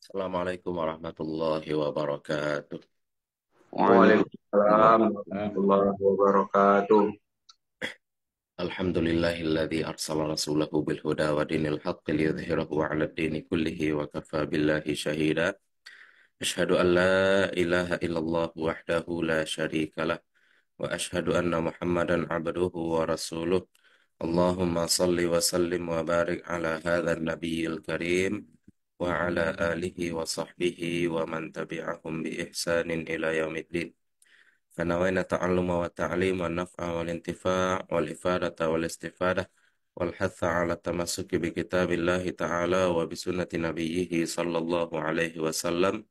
Assalamualaikum warahmatullahi wabarakatuh. Waalaikumsalam warahmatullahi wabarakatuh. Alhamdulillahilladzi arsala rasulahu bil huda wa dinil haqqi liyudhhirahu 'ala ad-dini shahida. Ashhadu an ilaha illallah wahdahu la syarika lah anna Muhammadan 'abduhu wa rasuluh. Allahumma salli wa sallim wa barik ala وعلى آله وصحبه ومن تبعهم بإحسان إلى يوم الدين فنوينا التعلم والتعليم والنفع والانتفاع والإفادة والاستفادة والحث على التمسك بكتاب الله تعالى وبسنة نبيه صلى الله عليه وسلم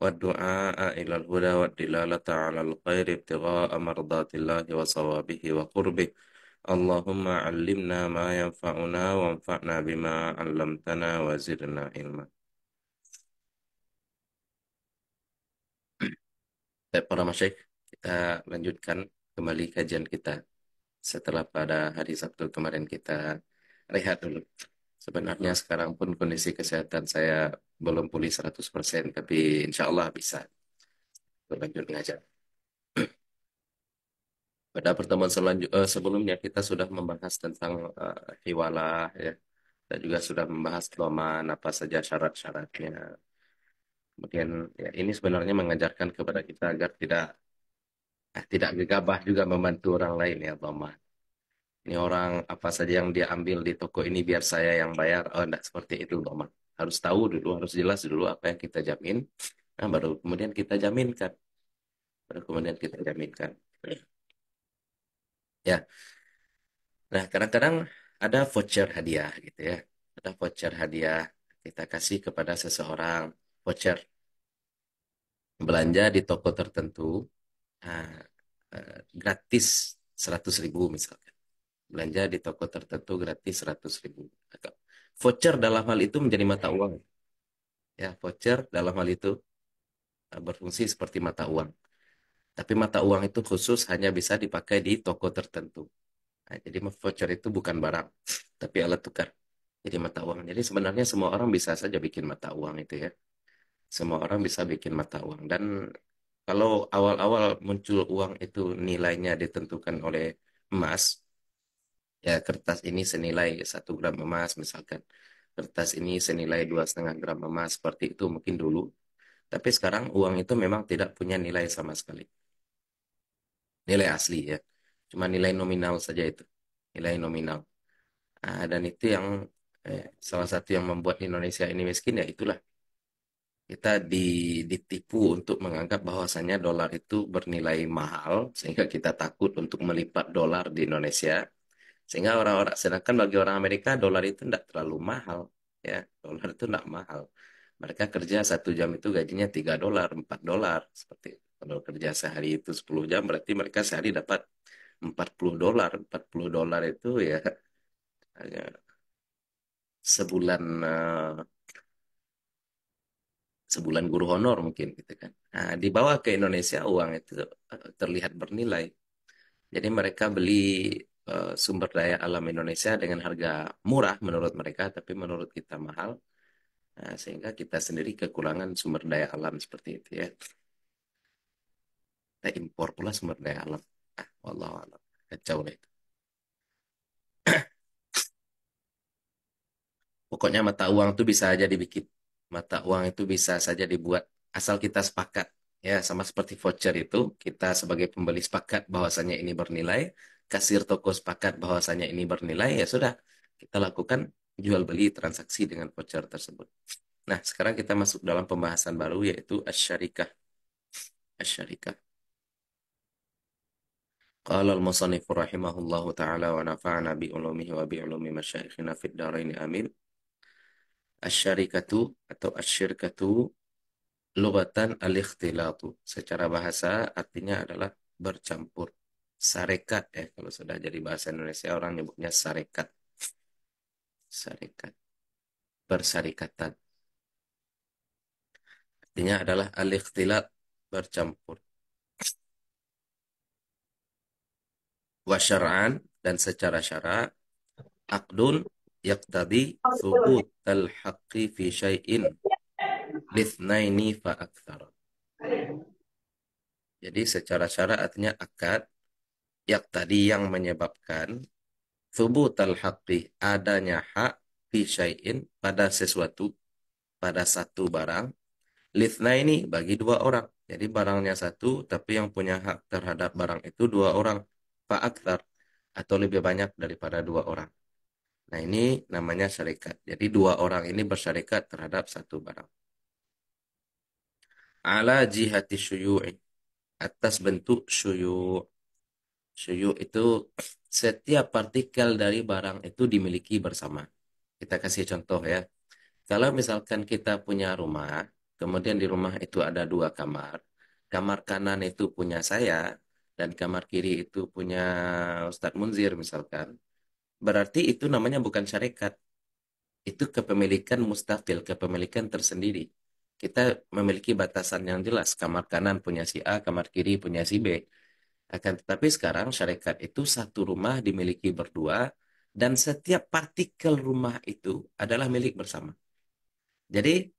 والدعاء إلى الهدى والدلالة على الخير ابتغاء مرضات الله وصوابه وقربه Allahumma 'alimna ma yanfa'una wanfa'na bima 'alamtana wa zirna ilma. Baik, para masyik, kita lanjutkan kembali kajian kita. Setelah pada hari Sabtu kemarin kita rehat dulu. Sebenarnya sekarang pun kondisi kesehatan saya belum pulih 100%, tapi insya Allah bisa. Lanjut mengajar. Pada pertemuan selanjut eh, sebelumnya kita sudah membahas tentang uh, eh, hiwalah ya dan juga sudah membahas pedoman apa saja syarat-syaratnya. Kemudian ya, ini sebenarnya mengajarkan kepada kita agar tidak eh, tidak gegabah juga membantu orang lain ya Bama. Ini orang apa saja yang dia ambil di toko ini biar saya yang bayar. Oh, tidak seperti itu Bama. Harus tahu dulu, harus jelas dulu apa yang kita jamin. Nah, baru kemudian kita jaminkan. Baru kemudian kita jaminkan ya nah kadang-kadang ada voucher hadiah gitu ya ada voucher hadiah kita kasih kepada seseorang voucher belanja di toko tertentu uh, uh, gratis 100 ribu misalkan belanja di toko tertentu gratis 100 ribu voucher dalam hal itu menjadi mata uang ya voucher dalam hal itu eh, berfungsi seperti mata uang tapi mata uang itu khusus hanya bisa dipakai di toko tertentu. Nah, jadi voucher itu bukan barang, tapi alat tukar. Jadi mata uang. Jadi sebenarnya semua orang bisa saja bikin mata uang itu ya. Semua orang bisa bikin mata uang. Dan kalau awal-awal muncul uang itu nilainya ditentukan oleh emas, ya kertas ini senilai satu gram emas misalkan. Kertas ini senilai dua setengah gram emas seperti itu mungkin dulu. Tapi sekarang uang itu memang tidak punya nilai sama sekali nilai asli ya cuma nilai nominal saja itu nilai nominal nah, dan itu yang eh, salah satu yang membuat Indonesia ini miskin ya itulah kita di, ditipu untuk menganggap bahwasannya dolar itu bernilai mahal sehingga kita takut untuk melipat dolar di Indonesia sehingga orang-orang sedangkan bagi orang Amerika dolar itu tidak terlalu mahal ya dolar itu tidak mahal mereka kerja satu jam itu gajinya 3 dolar 4 dolar seperti itu kalau kerja sehari itu 10 jam berarti mereka sehari dapat 40 dolar. 40 dolar itu ya hanya sebulan eh, sebulan guru honor mungkin gitu kan. Nah, dibawa ke Indonesia uang itu eh, terlihat bernilai. Jadi mereka beli eh, sumber daya alam Indonesia dengan harga murah menurut mereka, tapi menurut kita mahal. Nah, sehingga kita sendiri kekurangan sumber daya alam seperti itu ya kita impor pula sumber daya alam. Nah, wallahu alam. Kacau lah itu. Pokoknya mata uang itu bisa aja dibikin. Mata uang itu bisa saja dibuat asal kita sepakat. Ya, sama seperti voucher itu, kita sebagai pembeli sepakat bahwasanya ini bernilai, kasir toko sepakat bahwasanya ini bernilai, ya sudah kita lakukan jual beli transaksi dengan voucher tersebut. Nah, sekarang kita masuk dalam pembahasan baru yaitu asyarikah. Asyarikah. قال المصنف رحمه الله تعالى ونفعنا بعلومه وبعلوم مشايخنا في الدارين آمين الشركة atau الشركة lugatan al-ikhtilatu secara bahasa artinya adalah bercampur sarekat ya kalau sudah jadi bahasa Indonesia orang nyebutnya sarekat sarekat persarikatan artinya adalah al-ikhtilat bercampur wasyara'an dan secara syara aqdun yaqtadi thubut al haqqi fi syai'in lithnaini fa Jadi secara syara artinya akad yang tadi yang menyebabkan subut al haqqi adanya hak fi pada sesuatu pada satu barang lithnaini bagi dua orang. Jadi barangnya satu tapi yang punya hak terhadap barang itu dua orang fa'akthar atau lebih banyak daripada dua orang. Nah ini namanya syarikat. Jadi dua orang ini bersyarikat terhadap satu barang. Ala jihati syuyu'i. Atas bentuk syuyu'. Syuyu' itu setiap partikel dari barang itu dimiliki bersama. Kita kasih contoh ya. Kalau misalkan kita punya rumah, kemudian di rumah itu ada dua kamar. Kamar kanan itu punya saya, dan kamar kiri itu punya Ustadz Munzir misalkan, berarti itu namanya bukan syarikat. Itu kepemilikan mustafil, kepemilikan tersendiri. Kita memiliki batasan yang jelas, kamar kanan punya si A, kamar kiri punya si B. Akan tetapi sekarang syarikat itu satu rumah dimiliki berdua, dan setiap partikel rumah itu adalah milik bersama. Jadi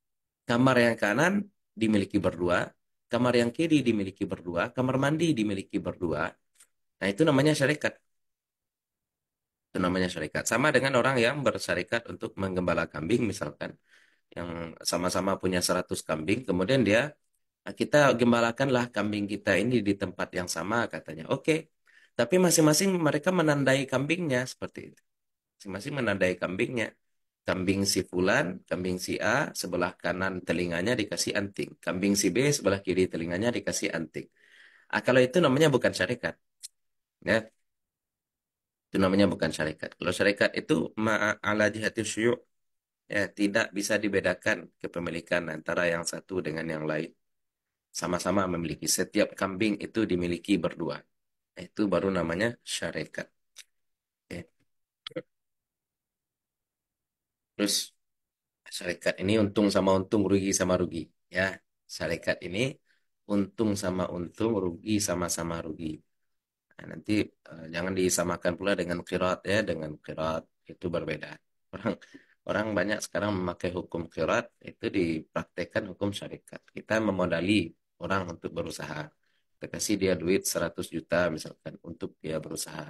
kamar yang kanan dimiliki berdua, kamar yang kiri dimiliki berdua, kamar mandi dimiliki berdua. Nah, itu namanya syarikat. Itu namanya syarikat. Sama dengan orang yang bersyarikat untuk menggembala kambing misalkan yang sama-sama punya 100 kambing, kemudian dia ah, kita gembalakanlah kambing kita ini di tempat yang sama katanya. Oke. Okay. Tapi masing-masing mereka menandai kambingnya seperti itu. Masing-masing menandai kambingnya. Kambing si Fulan, kambing si A, sebelah kanan telinganya dikasih anting. Kambing si B, sebelah kiri telinganya dikasih anting. Ah, kalau itu namanya bukan syarikat. Ya. Itu namanya bukan syarikat. Kalau syarikat itu ma'ala jihati syuyu' ya, tidak bisa dibedakan kepemilikan antara yang satu dengan yang lain. Sama-sama memiliki. Setiap kambing itu dimiliki berdua. Itu baru namanya syarikat. Terus syarikat ini untung sama untung, rugi sama rugi. Ya, syarikat ini untung sama untung, rugi sama-sama rugi. Nah, nanti eh, jangan disamakan pula dengan kirat ya, dengan kirat itu berbeda. Orang orang banyak sekarang memakai hukum kirat itu dipraktekkan hukum syarikat. Kita memodali orang untuk berusaha. Kita kasih dia duit 100 juta misalkan untuk dia berusaha.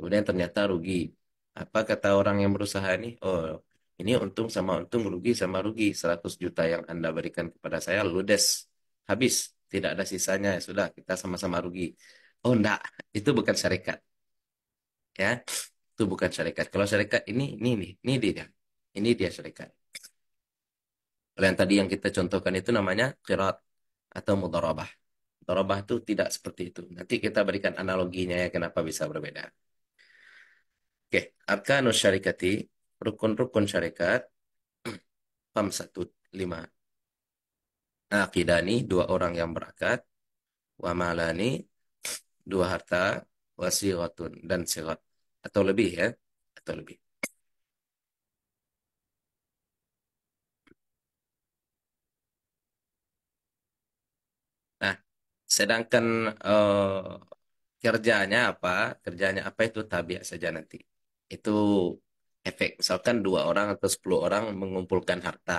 Kemudian ternyata rugi. Apa kata orang yang berusaha ini? Oh, ini untung sama untung, rugi sama rugi. 100 juta yang Anda berikan kepada saya ludes, habis, tidak ada sisanya. Ya sudah, kita sama-sama rugi. Oh, enggak, itu bukan syarikat. Ya, itu bukan syarikat. Kalau syarikat ini, ini, ini, ini dia. Ini dia syarikat. Kalau yang tadi yang kita contohkan itu namanya kirat atau mudorobah. Mudarabah itu tidak seperti itu. Nanti kita berikan analoginya ya kenapa bisa berbeda. Oke, okay. arkanus syarikati rukun-rukun syarikat satu lima akidani dua orang yang berakat wamalani dua harta wasiqatun dan sirat atau lebih ya atau lebih nah sedangkan uh, kerjanya apa kerjanya apa itu tabiat saja nanti itu efek misalkan dua orang atau sepuluh orang mengumpulkan harta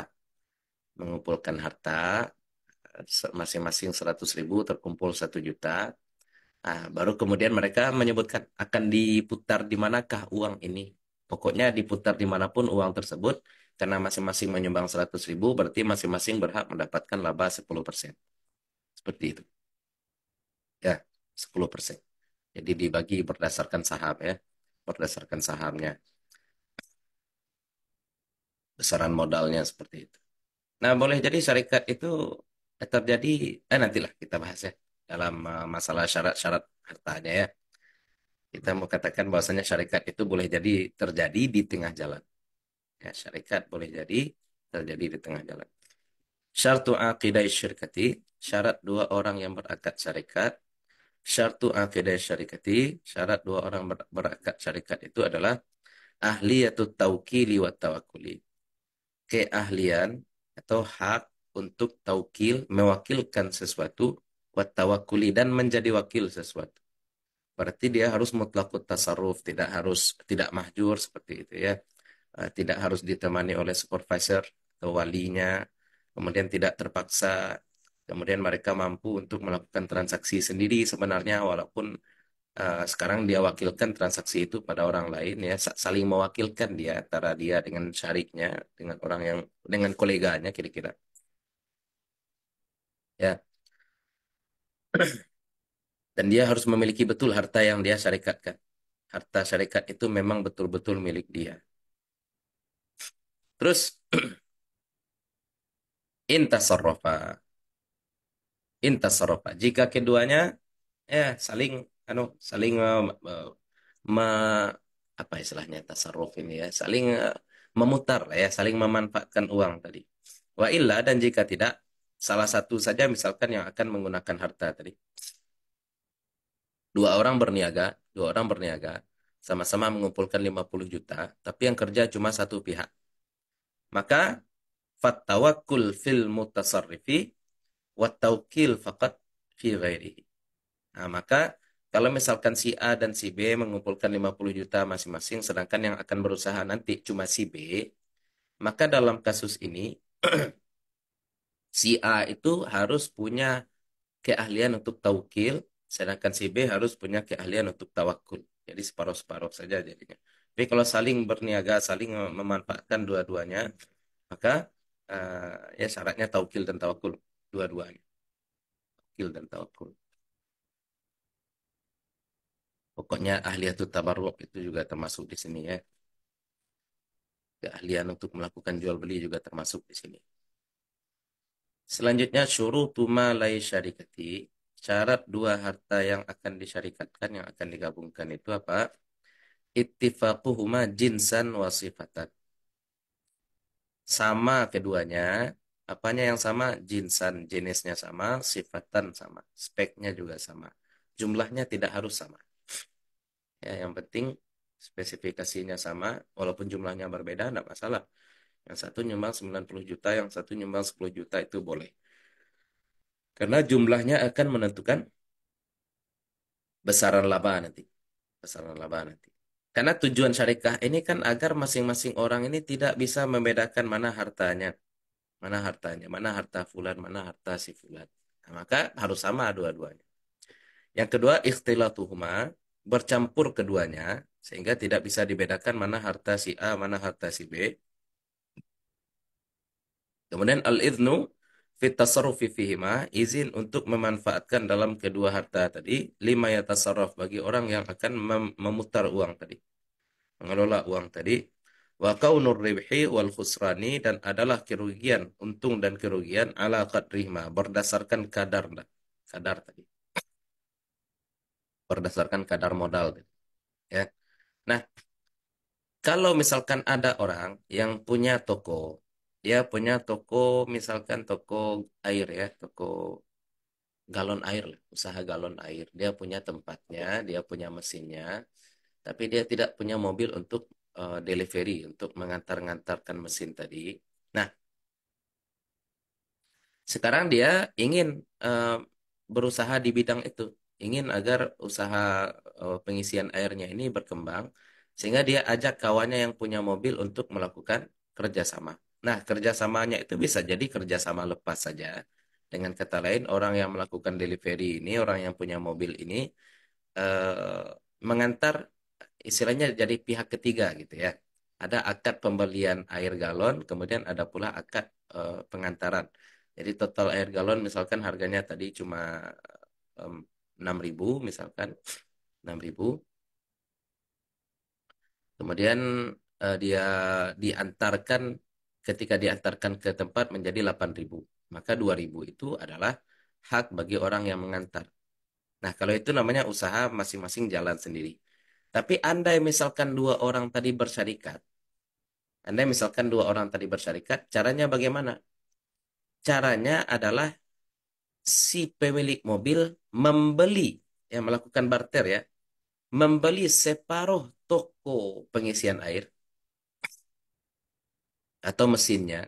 mengumpulkan harta masing-masing seratus ribu terkumpul satu juta nah, baru kemudian mereka menyebutkan akan diputar di manakah uang ini pokoknya diputar dimanapun uang tersebut karena masing-masing menyumbang seratus ribu berarti masing-masing berhak mendapatkan laba sepuluh persen. seperti itu ya sepuluh persen. jadi dibagi berdasarkan saham ya berdasarkan sahamnya besaran modalnya seperti itu. Nah, boleh jadi syarikat itu terjadi, eh nantilah kita bahas ya, dalam eh, masalah syarat-syarat hartanya ya. Kita mau katakan bahwasanya syarikat itu boleh jadi terjadi di tengah jalan. Ya, syarikat boleh jadi terjadi di tengah jalan. Syartu aqidai syarikati syarat dua orang yang berakad syarikat. Syartu aqidai syarikati, syarat dua orang berakad syarikat itu adalah ahliyatut tawkili wa tawakuli keahlian atau hak untuk taukil mewakilkan sesuatu watawakuli dan menjadi wakil sesuatu. Berarti dia harus mutlakut tasarruf, tidak harus tidak mahjur seperti itu ya. Eh, tidak harus ditemani oleh supervisor atau walinya, kemudian tidak terpaksa, kemudian mereka mampu untuk melakukan transaksi sendiri sebenarnya walaupun Eh, sekarang dia wakilkan transaksi itu pada orang lain ya saling mewakilkan dia antara dia dengan syariknya dengan orang yang dengan koleganya kira-kira ya dan dia harus memiliki betul harta yang dia syarikatkan harta syarikat itu memang betul-betul milik dia terus intasarrofa intasarrofa jika keduanya ya saling anu saling uh, eh, ma apa istilahnya tasarruf ini ya saling uh, memutar ya saling memanfaatkan uang tadi wa illa dan jika tidak salah satu saja misalkan yang akan menggunakan harta tadi dua orang berniaga dua orang berniaga sama-sama mengumpulkan 50 juta tapi yang kerja cuma satu pihak maka fatawakul fil mutasarrifi wattaukil fakat fi ghairihi nah maka kalau misalkan si A dan si B mengumpulkan 50 juta masing-masing, sedangkan yang akan berusaha nanti cuma si B, maka dalam kasus ini si A itu harus punya keahlian untuk tawukil, sedangkan si B harus punya keahlian untuk tawakul. Jadi separuh-separuh saja jadinya. Tapi kalau saling berniaga, saling memanfaatkan dua-duanya, maka uh, ya syaratnya tawukil dan tawakul dua-duanya. Tawukil dan tawakul. Pokoknya atau tabarruk itu juga termasuk di sini ya. Keahlian untuk melakukan jual beli juga termasuk di sini. Selanjutnya syurutu tuma lai syarikati. Syarat dua harta yang akan disyarikatkan, yang akan digabungkan itu apa? Ittifaquhuma jinsan wasifatan. Sama keduanya, apanya yang sama? Jinsan, jenisnya sama, sifatan sama, speknya juga sama. Jumlahnya tidak harus sama ya yang penting spesifikasinya sama walaupun jumlahnya berbeda tidak masalah yang satu nyumbang 90 juta yang satu nyumbang 10 juta itu boleh karena jumlahnya akan menentukan besaran laba nanti besaran laba nanti karena tujuan syariah ini kan agar masing-masing orang ini tidak bisa membedakan mana hartanya mana hartanya mana harta fulan mana harta si fulan nah, maka harus sama dua-duanya yang kedua ikhtilatuhuma bercampur keduanya sehingga tidak bisa dibedakan mana harta si A mana harta si B. Kemudian al-idnu fit tasarrufi fihima izin untuk memanfaatkan dalam kedua harta tadi lima yatasarraf bagi orang yang akan mem memutar uang tadi. Mengelola uang tadi wa kaunur ribhi wal khusrani dan adalah kerugian untung dan kerugian ala qadrihma berdasarkan kadar kadar tadi berdasarkan kadar modal gitu. ya nah kalau misalkan ada orang yang punya toko dia ya, punya toko misalkan toko air ya toko galon air usaha galon air dia punya tempatnya dia punya mesinnya tapi dia tidak punya mobil untuk uh, delivery untuk mengantar-ngantarkan mesin tadi nah sekarang dia ingin uh, berusaha di bidang itu ingin agar usaha eh, pengisian airnya ini berkembang sehingga dia ajak kawannya yang punya mobil untuk melakukan kerjasama. Nah, kerjasamanya itu bisa jadi kerjasama lepas saja. Dengan kata lain, orang yang melakukan delivery ini, orang yang punya mobil ini eh, mengantar istilahnya jadi pihak ketiga gitu ya. Ada akad pembelian air galon, kemudian ada pula akad eh, pengantaran. Jadi total air galon misalkan harganya tadi cuma eh, 6000 misalkan 6000 kemudian uh, dia diantarkan ketika diantarkan ke tempat menjadi 8000 maka 2000 itu adalah hak bagi orang yang mengantar nah kalau itu namanya usaha masing-masing jalan sendiri tapi andai misalkan dua orang tadi bersyarikat andai misalkan dua orang tadi bersyarikat caranya bagaimana caranya adalah si pemilik mobil membeli yang melakukan barter ya membeli separuh toko pengisian air atau mesinnya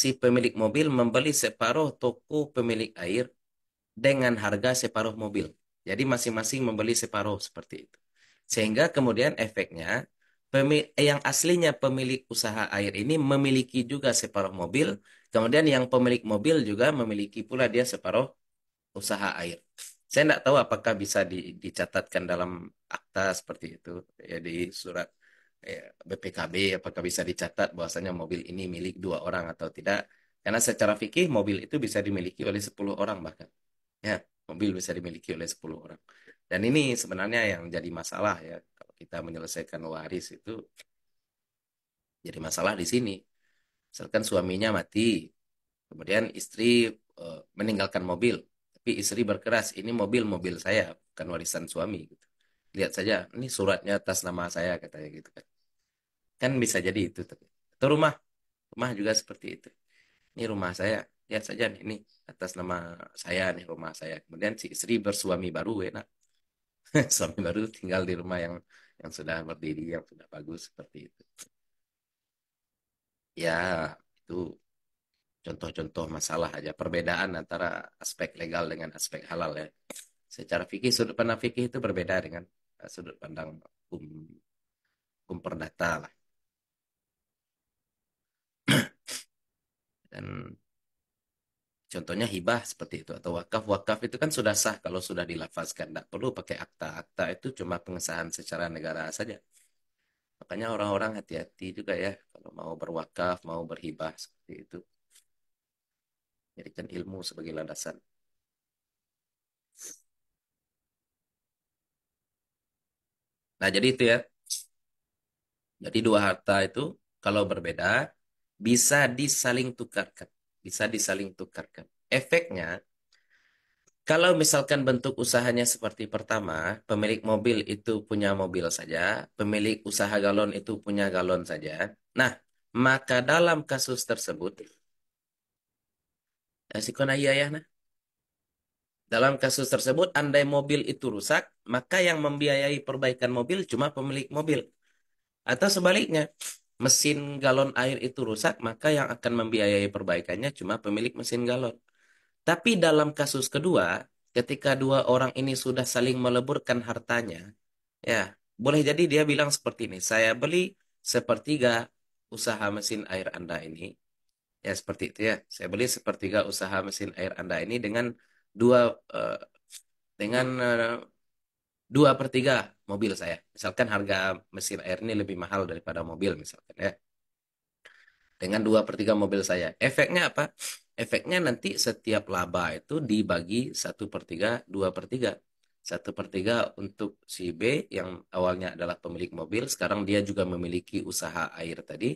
si pemilik mobil membeli separuh toko pemilik air dengan harga separuh mobil jadi masing-masing membeli separuh seperti itu sehingga kemudian efeknya yang aslinya pemilik usaha air ini memiliki juga separuh mobil Kemudian yang pemilik mobil juga memiliki pula dia separuh usaha air. Saya tidak tahu apakah bisa di, dicatatkan dalam akta seperti itu ya di surat ya, BPKB apakah bisa dicatat bahwasanya mobil ini milik dua orang atau tidak? Karena secara fikih mobil itu bisa dimiliki oleh 10 orang bahkan. Ya, mobil bisa dimiliki oleh 10 orang. Dan ini sebenarnya yang jadi masalah ya kalau kita menyelesaikan waris itu jadi masalah di sini misalkan suaminya mati kemudian istri e, meninggalkan mobil tapi istri berkeras ini mobil mobil saya bukan warisan suami gitu lihat saja ini suratnya atas nama saya katanya gitu kan kan bisa jadi itu atau rumah rumah juga seperti itu ini rumah saya lihat saja nih, ini atas nama saya nih rumah saya kemudian si istri bersuami baru enak suami baru tinggal di rumah yang yang sudah berdiri yang sudah bagus seperti itu ya itu contoh-contoh masalah aja perbedaan antara aspek legal dengan aspek halal ya secara fikih sudut pandang fikih itu berbeda dengan eh, sudut pandang hukum hukum perdata lah dan contohnya hibah seperti itu atau wakaf wakaf itu kan sudah sah kalau sudah dilafazkan tidak perlu pakai akta akta itu cuma pengesahan secara negara saja Makanya orang-orang hati-hati juga ya kalau mau berwakaf, mau berhibah seperti itu. Jadikan ilmu sebagai landasan. Nah, jadi itu ya. Jadi dua harta itu kalau berbeda bisa disaling tukarkan, bisa disaling tukarkan. Efeknya kalau misalkan bentuk usahanya seperti pertama, pemilik mobil itu punya mobil saja, pemilik usaha galon itu punya galon saja. Nah, maka dalam kasus tersebut, ya, ya, nah. Dalam kasus tersebut, andai mobil itu rusak, maka yang membiayai perbaikan mobil cuma pemilik mobil. Atau sebaliknya, mesin galon air itu rusak, maka yang akan membiayai perbaikannya cuma pemilik mesin galon. Tapi dalam kasus kedua, ketika dua orang ini sudah saling meleburkan hartanya, ya, boleh jadi dia bilang seperti ini, saya beli sepertiga usaha mesin air Anda ini. Ya, seperti itu ya. Saya beli sepertiga usaha mesin air Anda ini dengan dua uh, dengan uh, dua per tiga mobil saya. Misalkan harga mesin air ini lebih mahal daripada mobil misalkan ya dengan dua per tiga mobil saya. Efeknya apa? Efeknya nanti setiap laba itu dibagi satu per tiga, dua per tiga. Satu per tiga untuk si B yang awalnya adalah pemilik mobil, sekarang dia juga memiliki usaha air tadi,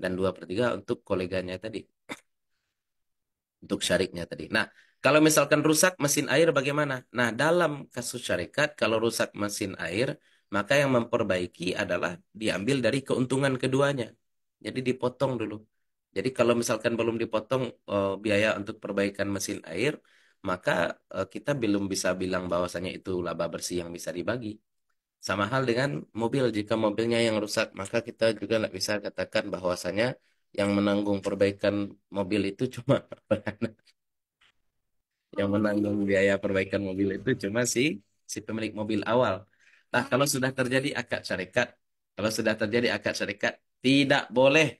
dan dua per tiga untuk koleganya tadi, untuk syariknya tadi. Nah, kalau misalkan rusak mesin air bagaimana? Nah, dalam kasus syarikat, kalau rusak mesin air, maka yang memperbaiki adalah diambil dari keuntungan keduanya. Jadi dipotong dulu. Jadi kalau misalkan belum dipotong uh, biaya untuk perbaikan mesin air, maka uh, kita belum bisa bilang bahwasanya itu laba bersih yang bisa dibagi. Sama hal dengan mobil, jika mobilnya yang rusak, maka kita juga nggak bisa katakan bahwasanya yang menanggung perbaikan mobil itu cuma yang menanggung biaya perbaikan mobil itu cuma si si pemilik mobil awal. Nah, kalau sudah terjadi akad syarikat, kalau sudah terjadi akad syarikat, tidak boleh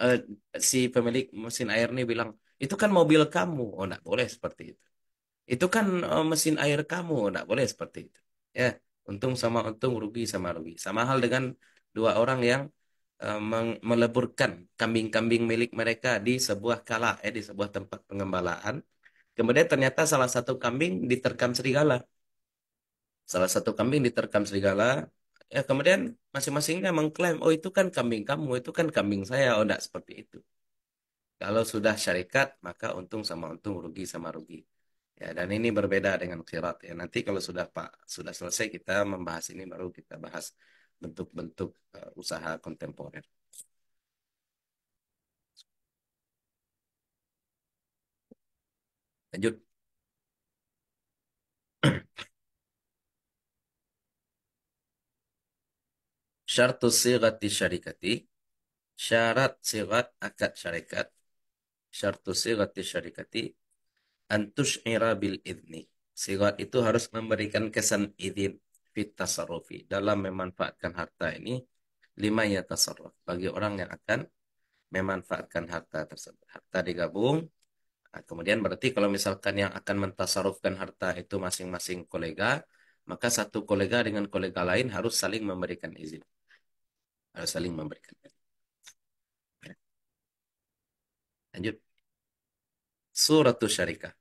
uh, si pemilik mesin air ini bilang, itu kan mobil kamu, oh nggak boleh seperti itu. Itu kan uh, mesin air kamu, oh, nggak boleh seperti itu. Ya, untung sama untung, rugi sama rugi. Sama hal dengan dua orang yang uh, meleburkan kambing-kambing milik mereka di sebuah kala, eh, di sebuah tempat pengembalaan. Kemudian ternyata salah satu kambing diterkam serigala. Salah satu kambing diterkam serigala, ya kemudian masing masingnya mengklaim oh itu kan kambing kamu itu kan kambing saya oh tidak seperti itu kalau sudah syarikat maka untung sama untung rugi sama rugi ya dan ini berbeda dengan kirat ya nanti kalau sudah pak sudah selesai kita membahas ini baru kita bahas bentuk-bentuk uh, usaha kontemporer lanjut syartu sigati syarikati syarat sigat akad syarikat syartu sigati syarikati antus bil idni sigat itu harus memberikan kesan izin fit tasarrufi dalam memanfaatkan harta ini lima ya tasarruf bagi orang yang akan memanfaatkan harta tersebut harta digabung nah, kemudian berarti kalau misalkan yang akan mentasarufkan harta itu masing-masing kolega maka satu kolega dengan kolega lain harus saling memberikan izin harus saling memberikan lanjut suratus syarikat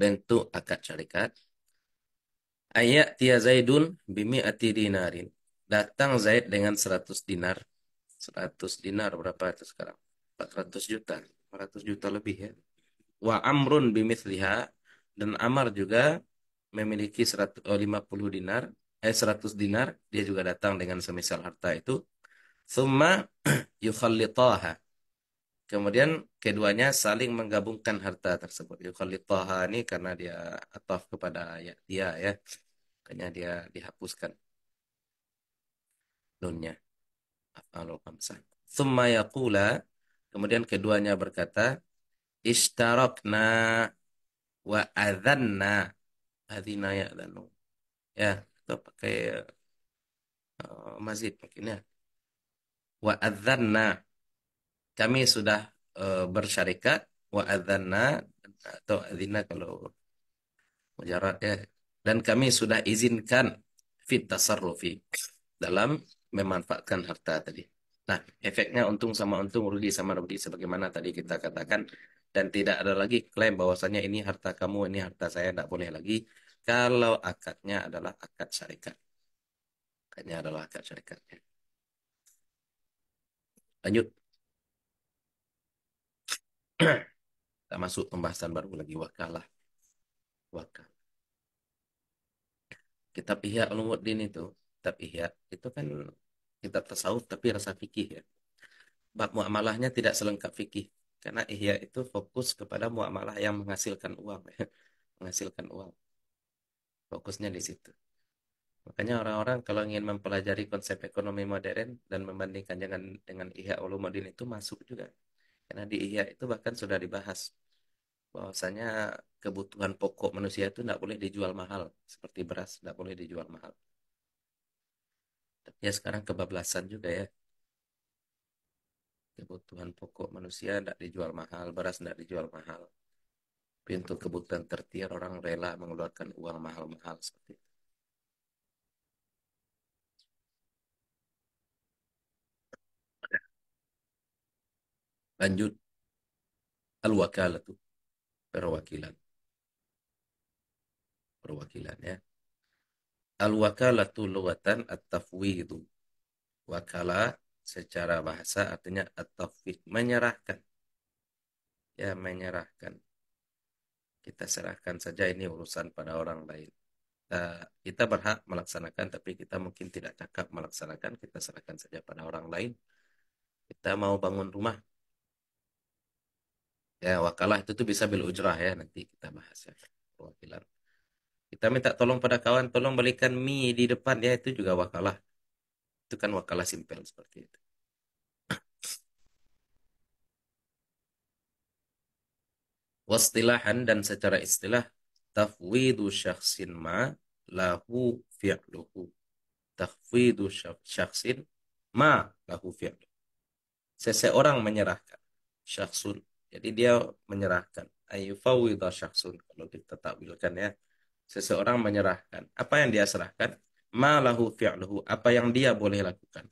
bentuk akad syarikat ayat tia zaidun bimi ati dinarin datang zaid dengan 100 dinar 100 dinar berapa itu sekarang 400 juta 400 juta lebih ya wa amrun bimithliha dan amar juga memiliki 150 dinar eh 100 dinar dia juga datang dengan semisal harta itu summa yukhallitaha kemudian keduanya saling menggabungkan harta tersebut yukhallitaha ini karena dia ataf kepada ya, dia ya makanya dia dihapuskan nunnya alhamdulillah summa yaqula kemudian keduanya berkata ishtarakna wa adhanna adhina ya'lanu ya atau pakai uh, eh, mazid mungkin ya wa adzanna kami sudah uh, bersyarikat wa adzanna atau adzina kalau mujarad ya dan kami sudah izinkan fit tasarrufi dalam memanfaatkan harta tadi. Nah, efeknya untung sama untung, rugi sama rugi sebagaimana tadi kita katakan dan tidak ada lagi klaim bahwasanya ini harta kamu, ini harta saya tidak boleh lagi kalau akadnya adalah akad syarikat. Akadnya adalah akad syarikatnya. Lanjut. tak masuk pembahasan baru lagi wakalah. Wakalah. Kitab Ihya Ulumuddin itu, kitab Ihya itu kan kitab tasawuf tapi rasa fikih ya. Bab muamalahnya tidak selengkap fikih karena Ihya itu fokus kepada muamalah yang menghasilkan uang ya. menghasilkan uang fokusnya di situ. Makanya orang-orang kalau ingin mempelajari konsep ekonomi modern dan membandingkan dengan dengan Ihya Ulumuddin itu masuk juga. Karena di Ihya itu bahkan sudah dibahas bahwasanya kebutuhan pokok manusia itu tidak boleh dijual mahal seperti beras tidak boleh dijual mahal. Tapi ya sekarang kebablasan juga ya. Kebutuhan pokok manusia tidak dijual mahal, beras tidak dijual mahal pintu kebutuhan tertiar orang rela mengeluarkan uang mahal-mahal seperti itu. Lanjut. Al-wakalatu. Perwakilan. Perwakilan ya. Al-wakalatu luwatan at-tafwidu. Wakala secara bahasa artinya at-tafwid. Menyerahkan. Ya, menyerahkan kita serahkan saja ini urusan pada orang lain eh, kita, berhak melaksanakan tapi kita mungkin tidak cakap melaksanakan kita serahkan saja pada orang lain kita mau bangun rumah ya wakalah itu tuh bisa bil ujrah ya nanti kita bahas ya perwakilan kita minta tolong pada kawan tolong belikan mie di depan ya itu juga wakalah itu kan wakalah simpel seperti itu Wastilahan dan secara istilah tafwidu syakhsin ma lahu fi'luhu. Tafwidu syakhsin ma lahu fi'luhu. Seseorang menyerahkan syakhsun. Jadi dia menyerahkan. Ayufawidha syakhsun. Kalau kita takwilkan ya. Seseorang menyerahkan. Apa yang dia serahkan? Ma lahu fi'luhu. Apa yang dia boleh lakukan.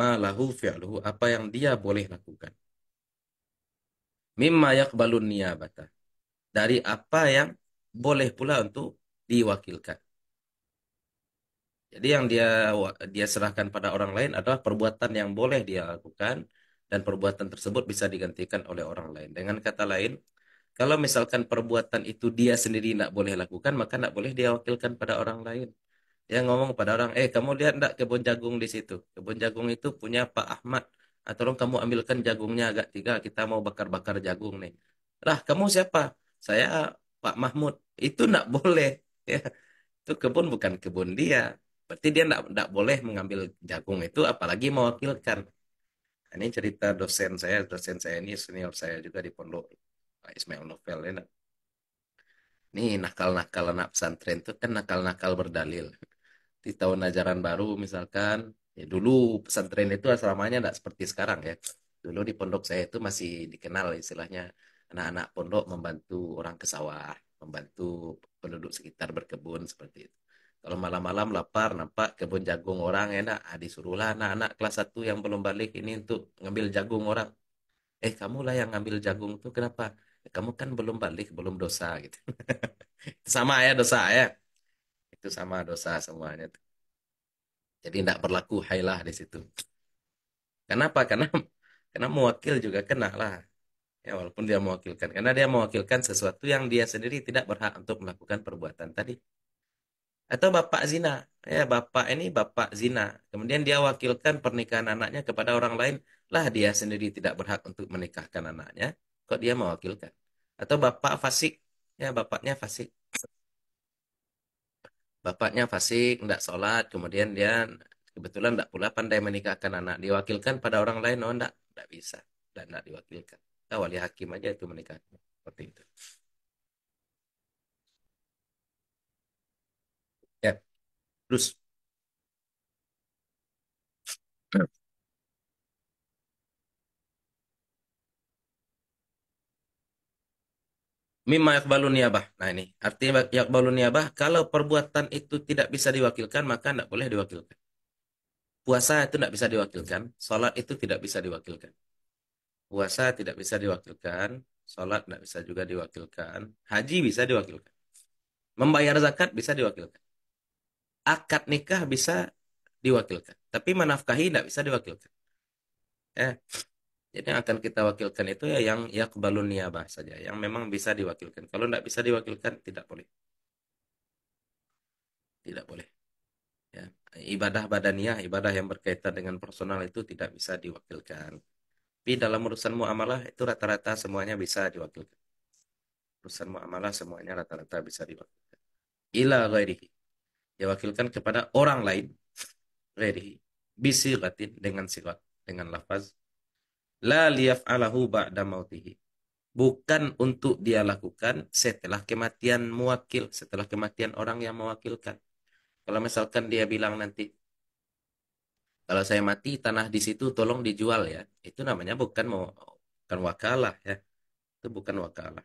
Ma lahu fi'luhu. Apa yang dia boleh lakukan mimma yakbalun niyabata. Dari apa yang boleh pula untuk diwakilkan. Jadi yang dia dia serahkan pada orang lain adalah perbuatan yang boleh dia lakukan dan perbuatan tersebut bisa digantikan oleh orang lain. Dengan kata lain, kalau misalkan perbuatan itu dia sendiri tidak boleh lakukan, maka tidak boleh dia wakilkan pada orang lain. Dia ngomong pada orang, eh kamu lihat tidak kebun jagung di situ. Kebun jagung itu punya Pak Ahmad atau ah, tolong kamu ambilkan jagungnya agak tiga kita mau bakar-bakar jagung nih lah kamu siapa saya Pak Mahmud itu tidak boleh ya itu kebun bukan kebun dia berarti dia tidak tidak boleh mengambil jagung itu apalagi mewakilkan nah, ini cerita dosen saya dosen saya ini senior saya juga di pondok Pak Ismail Novel ini ya, ini nakal-nakal anak pesantren itu kan nakal-nakal berdalil di tahun ajaran baru misalkan Ya, dulu pesantren itu asramanya tidak seperti sekarang ya. Dulu di pondok saya itu masih dikenal istilahnya anak-anak pondok membantu orang ke sawah, membantu penduduk sekitar berkebun seperti itu. Kalau malam-malam lapar, nampak kebun jagung orang enak, ah, disuruhlah anak-anak kelas satu yang belum balik ini untuk ngambil jagung orang. Eh, kamu lah yang ngambil jagung tuh kenapa? Eh, kamu kan belum balik, belum dosa gitu. sama ya dosa ya. Itu sama dosa semuanya tuh. Jadi tidak berlaku hailah di situ. Kenapa? Karena karena mewakil juga kena lah. Ya, walaupun dia mewakilkan. Karena dia mewakilkan sesuatu yang dia sendiri tidak berhak untuk melakukan perbuatan tadi. Atau bapak zina. Ya, bapak ini bapak zina. Kemudian dia wakilkan pernikahan anaknya kepada orang lain. Lah dia sendiri tidak berhak untuk menikahkan anaknya. Kok dia mewakilkan? Atau bapak fasik. Ya, bapaknya fasik bapaknya fasik, tidak sholat, kemudian dia kebetulan tidak pula pandai menikahkan anak, diwakilkan pada orang lain, oh tidak, tidak bisa, dan tidak diwakilkan. Nah, wali hakim aja itu menikah seperti itu. Ya, terus. Mimma yakbalu niyabah. Nah ini artinya yakbalu niyabah kalau perbuatan itu tidak bisa diwakilkan maka tidak boleh diwakilkan. Puasa itu tidak bisa diwakilkan, sholat itu tidak bisa diwakilkan. Puasa tidak bisa diwakilkan, sholat tidak bisa juga diwakilkan, haji bisa diwakilkan. Membayar zakat bisa diwakilkan. Akad nikah bisa diwakilkan, tapi menafkahi tidak bisa diwakilkan. Eh jadi yang akan kita wakilkan itu ya yang ya kebalun niabah saja, yang memang bisa diwakilkan. Kalau tidak bisa diwakilkan tidak boleh. Tidak boleh. Ya, ibadah badaniah, ibadah yang berkaitan dengan personal itu tidak bisa diwakilkan. Tapi dalam urusan muamalah itu rata-rata semuanya bisa diwakilkan. Urusan muamalah semuanya rata-rata bisa diwakilkan. Ila ghairihi. Diwakilkan kepada orang lain. Ghairihi. Bisi dengan sigat, dengan lafaz la liyaf'alahu ba'da mautihi. Bukan untuk dia lakukan setelah kematian mewakil, setelah kematian orang yang mewakilkan. Kalau misalkan dia bilang nanti, kalau saya mati tanah di situ tolong dijual ya. Itu namanya bukan mau bukan wakalah ya. Itu bukan wakalah.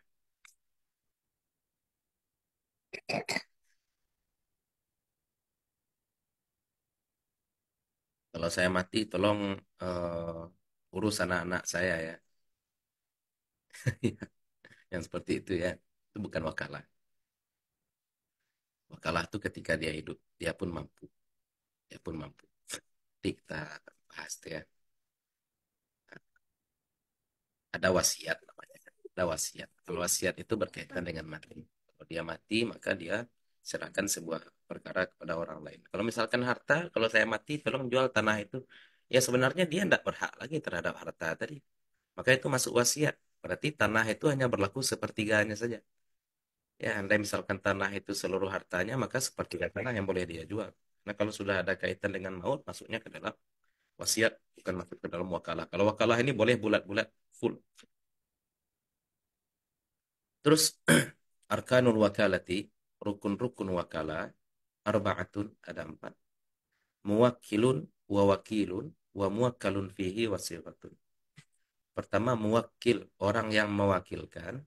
Kalau saya mati tolong uh, urus anak-anak saya ya. yang seperti itu ya, itu bukan wakalah. Wakalah itu ketika dia hidup, dia pun mampu. Dia pun mampu. Nanti kita bahas ya. Ada wasiat namanya. Ada wasiat. Kalau wasiat itu berkaitan dengan mati. Kalau dia mati, maka dia serahkan sebuah perkara kepada orang lain. Kalau misalkan harta, kalau saya mati, tolong jual tanah itu ya sebenarnya dia tidak berhak lagi terhadap harta tadi. Maka itu masuk wasiat. Berarti tanah itu hanya berlaku sepertiganya saja. Ya, andai misalkan tanah itu seluruh hartanya, maka sepertiga tanah yang boleh dia jual. Nah, kalau sudah ada kaitan dengan maut, masuknya ke dalam wasiat, bukan masuk ke dalam wakalah. Kalau wakalah ini boleh bulat-bulat, full. Terus, arkanul wakalati, rukun-rukun wakalah, arbaatun, ada empat. Muwakilun, wawakilun, wa muwakkalun fihi wa Pertama muwakil, orang yang mewakilkan.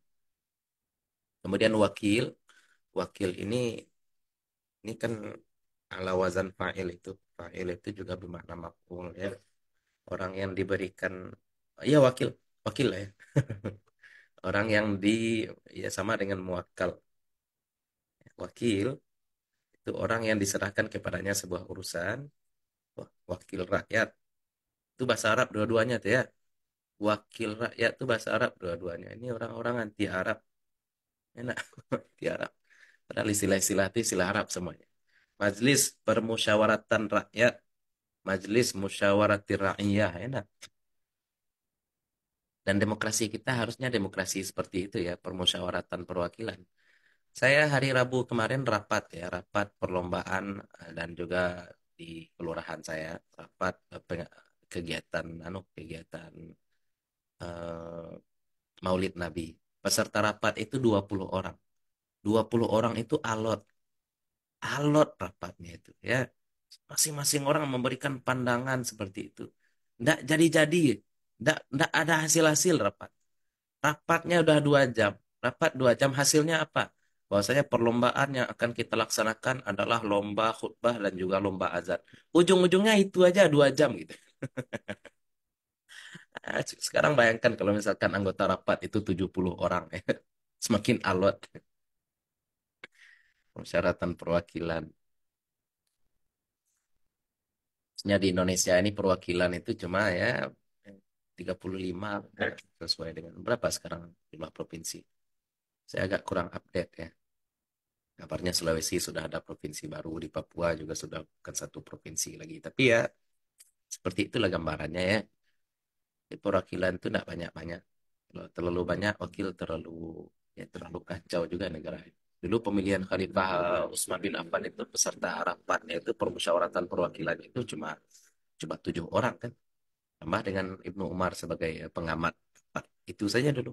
Kemudian wakil, wakil ini ini kan ala wazan fa'il itu. Fa'il itu juga bermakna maf'ul ya. Orang yang diberikan ya wakil, wakil lah ya. orang yang di ya sama dengan muwakkal. Wakil itu orang yang diserahkan kepadanya sebuah urusan wakil rakyat itu bahasa Arab dua-duanya tuh ya wakil rakyat itu bahasa Arab dua-duanya ini orang-orang anti Arab enak anti Arab padahal istilah-istilah itu istilah Arab semuanya majelis Permusyawaratan Rakyat majelis musyawaratir rakyat enak dan demokrasi kita harusnya demokrasi seperti itu ya permusyawaratan perwakilan saya hari Rabu kemarin rapat ya rapat perlombaan eh, dan juga di kelurahan saya rapat eh, kegiatan anu kegiatan uh, Maulid Nabi. Peserta rapat itu 20 orang. 20 orang itu alot. Alot rapatnya itu ya. Masing-masing orang memberikan pandangan seperti itu. Ndak jadi-jadi, ndak, ndak ada hasil-hasil rapat. Rapatnya udah dua jam. Rapat dua jam hasilnya apa? bahwasanya perlombaan yang akan kita laksanakan adalah lomba khutbah dan juga lomba azan. Ujung-ujungnya itu aja dua jam gitu. Sekarang bayangkan kalau misalkan anggota rapat itu 70 orang ya. Semakin alot persyaratan perwakilan. Sebenarnya di Indonesia ini perwakilan itu cuma ya 35 ya. sesuai dengan berapa sekarang jumlah provinsi. Saya agak kurang update ya. Kabarnya Sulawesi sudah ada provinsi baru, di Papua juga sudah bukan satu provinsi lagi. Tapi ya seperti itulah gambarannya ya. Jadi perwakilan itu tidak banyak-banyak. Kalau terlalu banyak wakil terlalu ya terlalu kacau juga negara Dulu pemilihan Khalifah eh, Utsman bin Affan itu peserta rapatnya itu permusyawaratan perwakilan itu cuma cuma tujuh orang kan. Tambah dengan Ibnu Umar sebagai pengamat. Itu saja dulu.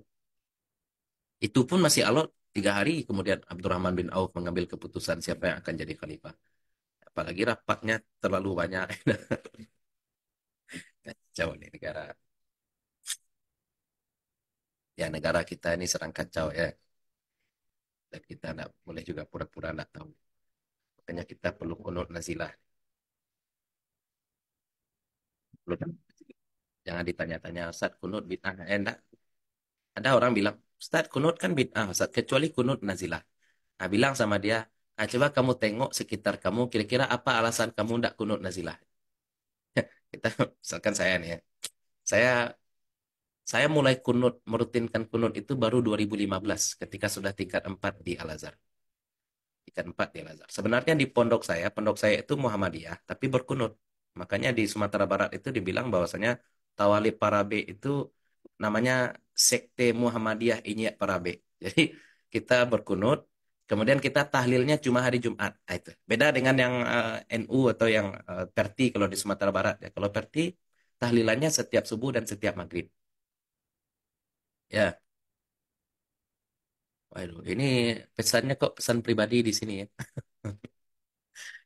Itu pun masih alot tiga hari kemudian Abdurrahman bin Auf mengambil keputusan siapa yang akan jadi khalifah. Apalagi rapatnya terlalu banyak. kacau nih negara. Ya negara kita ini serang kacau ya. Dan kita tidak boleh juga pura-pura tidak tahu. Makanya kita perlu kunut nazilah. Perlu Jangan ditanya-tanya, Ustaz kunut bid'ah. Eh, Ada orang bilang, Ustaz kunut kan bid'ah, Ustaz. Kecuali kunut nazilah. Nah, bilang sama dia, nah, coba kamu tengok sekitar kamu, kira-kira apa alasan kamu tidak kunut nazilah kita misalkan saya nih ya saya saya mulai kunut merutinkan kunut itu baru 2015 ketika sudah tingkat 4 di Al Azhar tingkat 4 di Al Azhar sebenarnya di pondok saya pondok saya itu Muhammadiyah tapi berkunut makanya di Sumatera Barat itu dibilang bahwasanya Tawali Parabe itu namanya sekte Muhammadiyah Inyak Parabe jadi kita berkunut Kemudian kita tahlilnya cuma hari Jumat. Nah, itu. Beda dengan yang uh, eh, NU atau yang uh, Perti kalau di Sumatera Barat. Ya. Kalau Perti, tahlilannya setiap subuh dan setiap maghrib. Ya. Waduh, ini pesannya kok pesan pribadi di sini ya.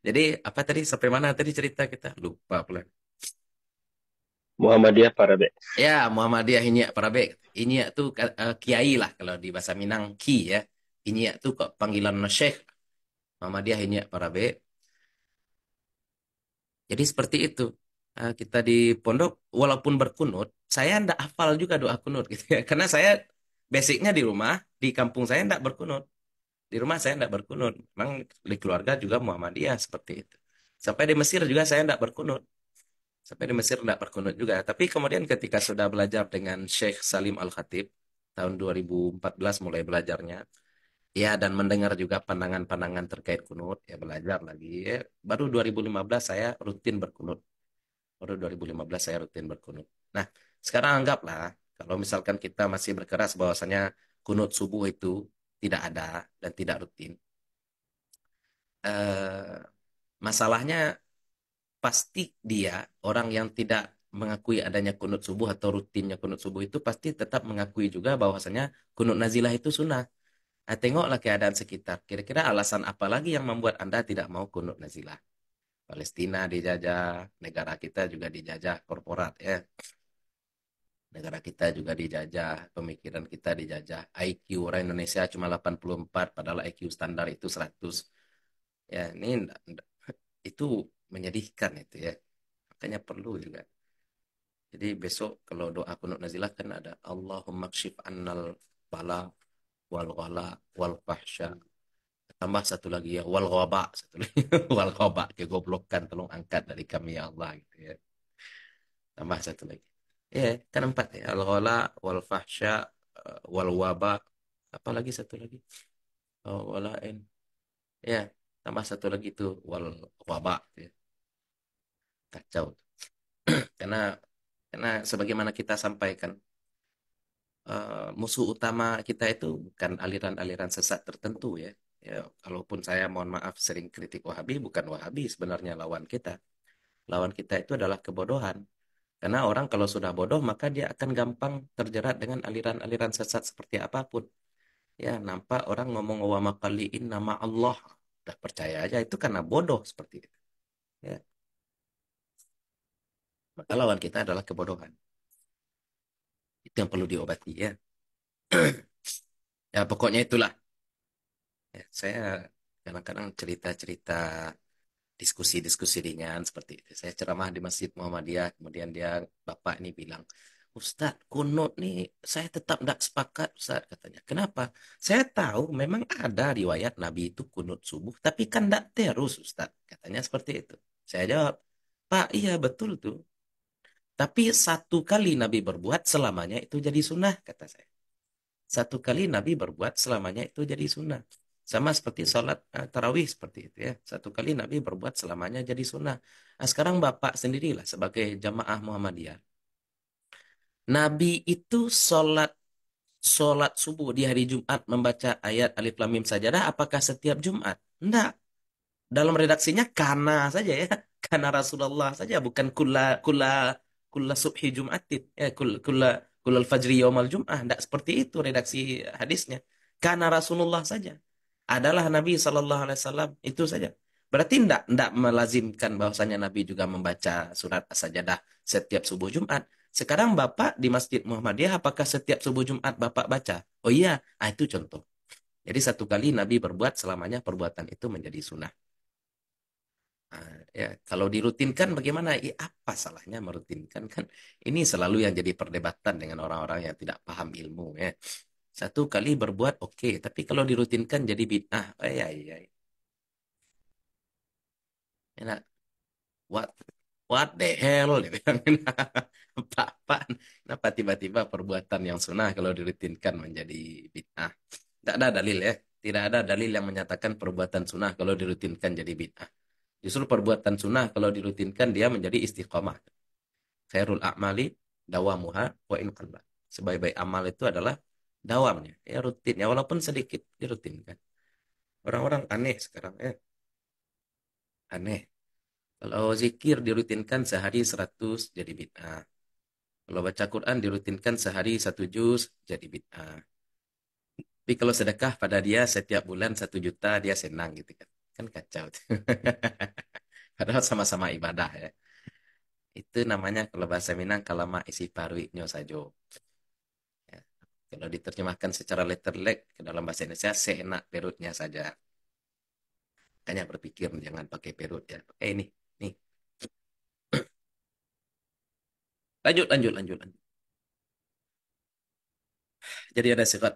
Jadi apa tadi sampai mana tadi cerita kita? Lupa pula. Muhammadiyah Parabek. Ya, Muhammadiyah ini Parabek ini tuh uh, kiai lah kalau di bahasa Minang ki ya. Inya tuh kok panggilan mama dia Inya para be. Jadi seperti itu. Eh, kita di pondok, walaupun berkunut, saya ndak hafal juga doa kunut gitu ya. Karena saya basicnya di rumah, di kampung saya ndak berkunut. Di rumah saya ndak berkunut. Memang di keluarga juga Muhammadiyah seperti itu. Sampai di Mesir juga saya ndak berkunut. Sampai di Mesir ndak berkunut juga. Tapi kemudian ketika sudah belajar dengan Sheikh Salim Al-Khatib, tahun 2014 mulai belajarnya, Ya, dan mendengar juga pandangan-pandangan terkait kunut, ya belajar lagi. Ya, baru 2015 saya rutin berkunut. Baru 2015 saya rutin berkunut. Nah, sekarang anggaplah kalau misalkan kita masih berkeras bahwasanya kunut subuh itu tidak ada dan tidak rutin. Eh, masalahnya pasti dia orang yang tidak mengakui adanya kunut subuh atau rutinnya kunut subuh itu pasti tetap mengakui juga bahwasanya kunut nazilah itu sunnah. Nah, tengoklah keadaan sekitar. Kira-kira alasan apa lagi yang membuat Anda tidak mau kunut nazilah? Palestina dijajah, negara kita juga dijajah korporat ya. Negara kita juga dijajah, pemikiran kita dijajah. IQ orang Indonesia cuma 84 padahal IQ standar itu 100. Ya, ini itu menyedihkan itu ya. Makanya perlu juga. Jadi besok kalau doa kunut nazilah kan ada Allahumma kshif annal bala wal ghala wal fahsya tambah satu lagi ya wal ghaba satu lagi wal ghaba kegoblokan tolong angkat dari kami ya Allah gitu ya tambah satu lagi ya kan empat ya al ghala wal fahsya eh, wal waba apalagi satu lagi oh, walain ya tambah satu lagi itu wal waba gitu ya kacau karena karena sebagaimana kita sampaikan Eh, musuh utama kita itu bukan aliran-aliran sesat tertentu ya. ya. Kalaupun saya mohon maaf sering kritik Wahabi, bukan Wahabi sebenarnya lawan kita. Lawan kita itu adalah kebodohan. Karena orang kalau sudah bodoh maka dia akan gampang terjerat dengan aliran-aliran sesat seperti apapun. Ya, nampak orang ngomong wa makaliin nama Allah. Udah percaya aja itu karena bodoh seperti itu. Ya. Maka lawan kita adalah kebodohan. Itu yang perlu diobati ya. ya pokoknya itulah. Ya, saya kadang-kadang cerita-cerita diskusi-diskusi ringan seperti itu. Saya ceramah di Masjid Muhammadiyah, kemudian dia bapak ini bilang, Ustadz, kunut nih saya tetap tidak sepakat Ustadz katanya. Kenapa? Saya tahu memang ada riwayat Nabi itu kunut subuh, tapi kan tidak terus Ustadz. Katanya seperti itu. Saya jawab, Pak iya betul tuh. Tapi satu kali Nabi berbuat selamanya itu jadi sunnah, kata saya. Satu kali Nabi berbuat selamanya itu jadi sunnah. Sama seperti sholat eh, tarawih seperti itu ya. Satu kali Nabi berbuat selamanya jadi sunnah. Nah sekarang Bapak sendirilah sebagai jamaah Muhammadiyah. Nabi itu sholat sholat subuh di hari Jumat membaca ayat Alif Lam Mim Sajadah apakah setiap Jumat? Enggak. Dalam redaksinya karena saja ya. Karena Rasulullah saja bukan kula kula kulla subhi jum'atin ya eh, kulla kulla, al fajri yaumal jum'ah tidak seperti itu redaksi hadisnya karena Rasulullah saja adalah Nabi Shallallahu Alaihi Wasallam itu saja berarti tidak tidak melazimkan bahwasanya Nabi juga membaca surat as-sajadah setiap subuh Jumat sekarang Bapak di Masjid Muhammadiyah apakah setiap subuh Jumat Bapak baca? Oh iya, ah, itu contoh. Jadi satu kali Nabi berbuat selamanya perbuatan itu menjadi sunnah. Ah, ya kalau dirutinkan bagaimana ya, apa salahnya merutinkan kan ini selalu yang jadi perdebatan dengan orang-orang yang tidak paham ilmu ya satu kali berbuat oke okay, tapi kalau dirutinkan jadi bid'ah oh, ya ya enak what what the hell kenapa tiba-tiba perbuatan yang sunnah kalau dirutinkan menjadi bid'ah tidak ada dalil ya tidak ada dalil yang menyatakan perbuatan sunnah kalau dirutinkan jadi bid'ah Justru perbuatan sunnah kalau dirutinkan dia menjadi istiqomah. Khairul a'mali dawamuha wa in Sebaik-baik amal itu adalah dawamnya, ya rutin ya, walaupun sedikit dirutinkan. Orang-orang aneh sekarang ya. Aneh. Kalau zikir dirutinkan sehari 100 jadi bid'ah. Kalau baca Quran dirutinkan sehari satu juz jadi bid'ah. Tapi kalau sedekah pada dia setiap bulan satu juta dia senang gitu kan kan kacau tuh. padahal sama-sama ibadah ya itu namanya kalau bahasa Minang kalama isi parwi nyosajo ya. kalau diterjemahkan secara letter leg ke dalam bahasa Indonesia seenak perutnya saja makanya berpikir jangan pakai perut ya eh ini nih lanjut lanjut lanjut lanjut jadi ada sifat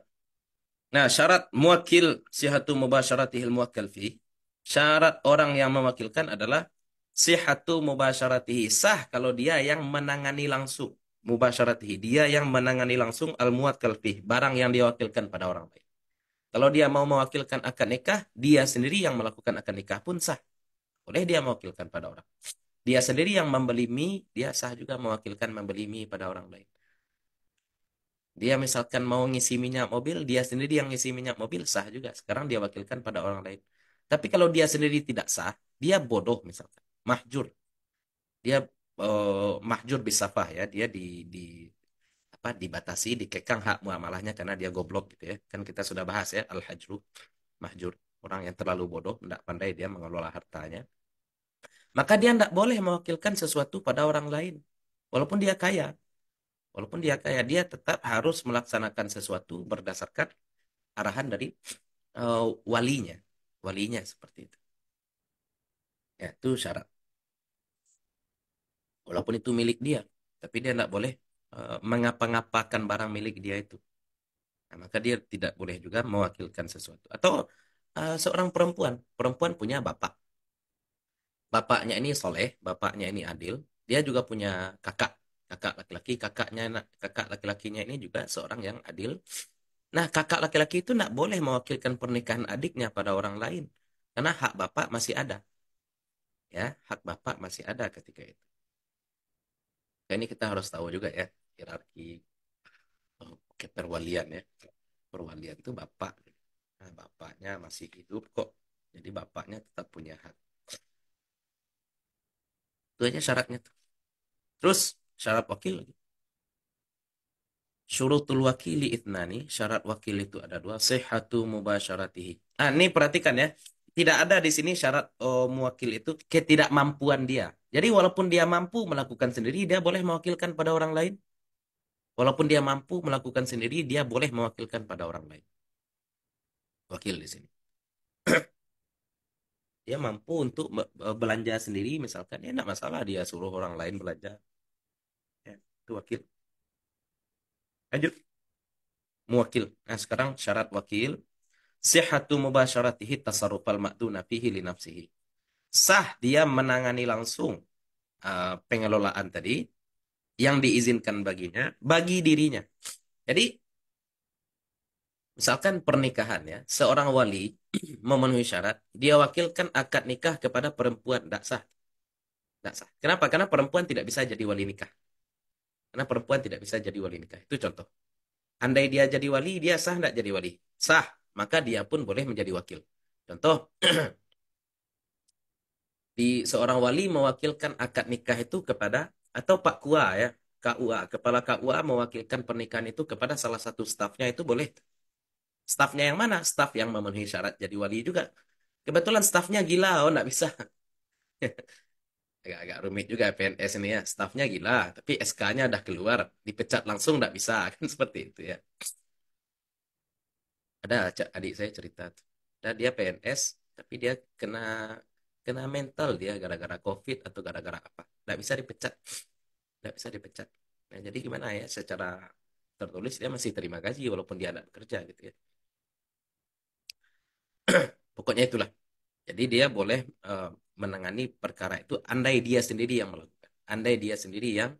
nah syarat muakil sihatu mubasyaratihi muakil fi syarat orang yang mewakilkan adalah sihatu mubasyaratihi sah kalau dia yang menangani langsung mubasyaratihi dia yang menangani langsung al muat kalfih barang yang diwakilkan pada orang lain kalau dia mau mewakilkan akad nikah dia sendiri yang melakukan akad nikah pun sah boleh dia mewakilkan pada orang dia sendiri yang membeli mie dia sah juga mewakilkan membeli mie pada orang lain dia misalkan mau ngisi minyak mobil dia sendiri yang ngisi minyak mobil sah juga sekarang dia wakilkan pada orang lain tapi kalau dia sendiri tidak sah, dia bodoh misalkan, mahjur. Dia eh, mahjur bisafah ya, dia di, di apa dibatasi, dikekang hak muamalahnya karena dia goblok gitu ya. Kan kita sudah bahas ya al-hajru, mahjur. Orang yang terlalu bodoh, tidak pandai dia mengelola hartanya. Maka dia tidak boleh mewakilkan sesuatu pada orang lain. Walaupun dia kaya. Walaupun dia kaya, dia tetap harus melaksanakan sesuatu berdasarkan arahan dari uh, walinya walinya seperti itu. Ya, itu syarat. Walaupun itu milik dia, tapi dia tidak boleh uh, mengapa-ngapakan barang milik dia itu. Nah, maka dia tidak boleh juga mewakilkan sesuatu. Atau uh, seorang perempuan, perempuan punya bapak. Bapaknya ini soleh, bapaknya ini adil. Dia juga punya kakak, kakak laki-laki, kakaknya kakak laki-lakinya ini juga seorang yang adil, Nah, kakak laki-laki itu tidak boleh mewakilkan pernikahan adiknya pada orang lain. Karena hak bapak masih ada. Ya, hak bapak masih ada ketika itu. Nah, ini kita harus tahu juga ya, hierarki eh, keperwalian ya. Perwalian itu bapak. Nah, bapaknya masih hidup kok. Jadi bapaknya tetap punya hak. Itu aja syaratnya tuh. Terus syarat wakil lagi syurutul wakili itnani, syarat wakil itu ada dua, sehatu mubasyaratihi. Ah, ini perhatikan ya, tidak ada di sini syarat oh, mewakil itu ketidakmampuan dia. Jadi walaupun dia mampu melakukan sendiri, dia boleh mewakilkan pada orang lain. Walaupun dia mampu melakukan sendiri, dia boleh mewakilkan pada orang lain. Wakil di sini. dia mampu untuk belanja sendiri misalkan, ya tidak masalah dia suruh orang lain belanja. Ya, itu wakil. Lanjut. Muwakil. Nah, sekarang syarat wakil. Sihatu mubasyaratihi tasarrufal ma'duna fihi li nafsihi. Sah dia menangani langsung uh, pengelolaan tadi yang diizinkan baginya, bagi dirinya. Jadi, misalkan pernikahan ya, seorang wali memenuhi syarat, dia wakilkan akad nikah kepada perempuan, tidak sah. Tidak sah. Kenapa? Karena perempuan tidak bisa jadi wali nikah. Karena perempuan tidak bisa jadi wali nikah. Itu contoh. Andai dia jadi wali, dia sah tidak jadi wali? Sah. Maka dia pun boleh menjadi wakil. Contoh, di seorang wali mewakilkan akad nikah itu kepada atau Pak Kua ya, KUA, kepala KUA mewakilkan pernikahan itu kepada salah satu stafnya itu boleh. Stafnya yang mana? Staf yang memenuhi syarat jadi wali juga. Kebetulan stafnya gila, oh nggak bisa. agak-agak rumit juga PNS ini ya staffnya gila tapi SK-nya udah keluar dipecat langsung nggak bisa kan seperti itu ya ada adik saya cerita dan dia PNS tapi dia kena kena mental dia gara-gara COVID atau gara-gara apa nggak bisa dipecat nggak bisa dipecat nah jadi gimana ya secara tertulis dia masih terima gaji walaupun dia tidak bekerja gitu ya pokoknya itulah jadi dia boleh uh, menangani perkara itu andai dia sendiri yang melakukan andai dia sendiri yang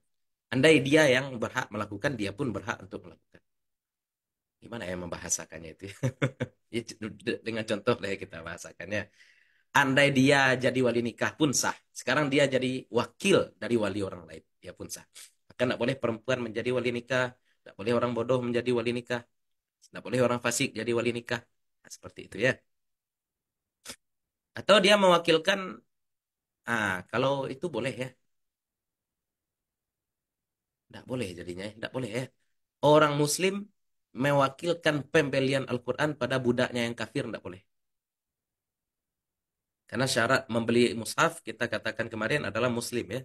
andai dia yang berhak melakukan dia pun berhak untuk melakukan gimana ya membahasakannya itu ya, dengan contoh lah ya kita bahasakannya andai dia jadi wali nikah pun sah sekarang dia jadi wakil dari wali orang lain dia pun sah akan tidak boleh perempuan menjadi wali nikah tidak boleh orang bodoh menjadi wali nikah tidak boleh orang fasik jadi wali nikah nah, seperti itu ya atau dia mewakilkan Ah, kalau itu boleh ya. Tidak boleh jadinya, ya. tidak boleh ya. Orang Muslim mewakilkan pembelian Al-Quran pada budaknya yang kafir, tidak boleh. Karena syarat membeli mushaf, kita katakan kemarin adalah Muslim ya.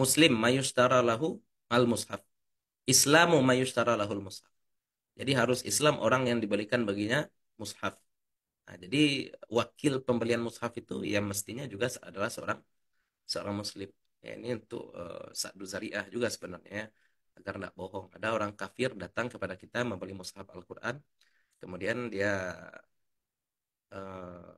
Muslim mayustara lahu al-mushaf. Islamu mayustara lahul mushaf. Jadi harus Islam orang yang dibelikan baginya mushaf. Nah, jadi wakil pembelian mushaf itu ya mestinya juga adalah seorang seorang muslim. Ya, ini untuk uh, sadu zariah juga sebenarnya ya, agar tidak bohong. Ada orang kafir datang kepada kita membeli mushaf Al-Qur'an, kemudian dia uh,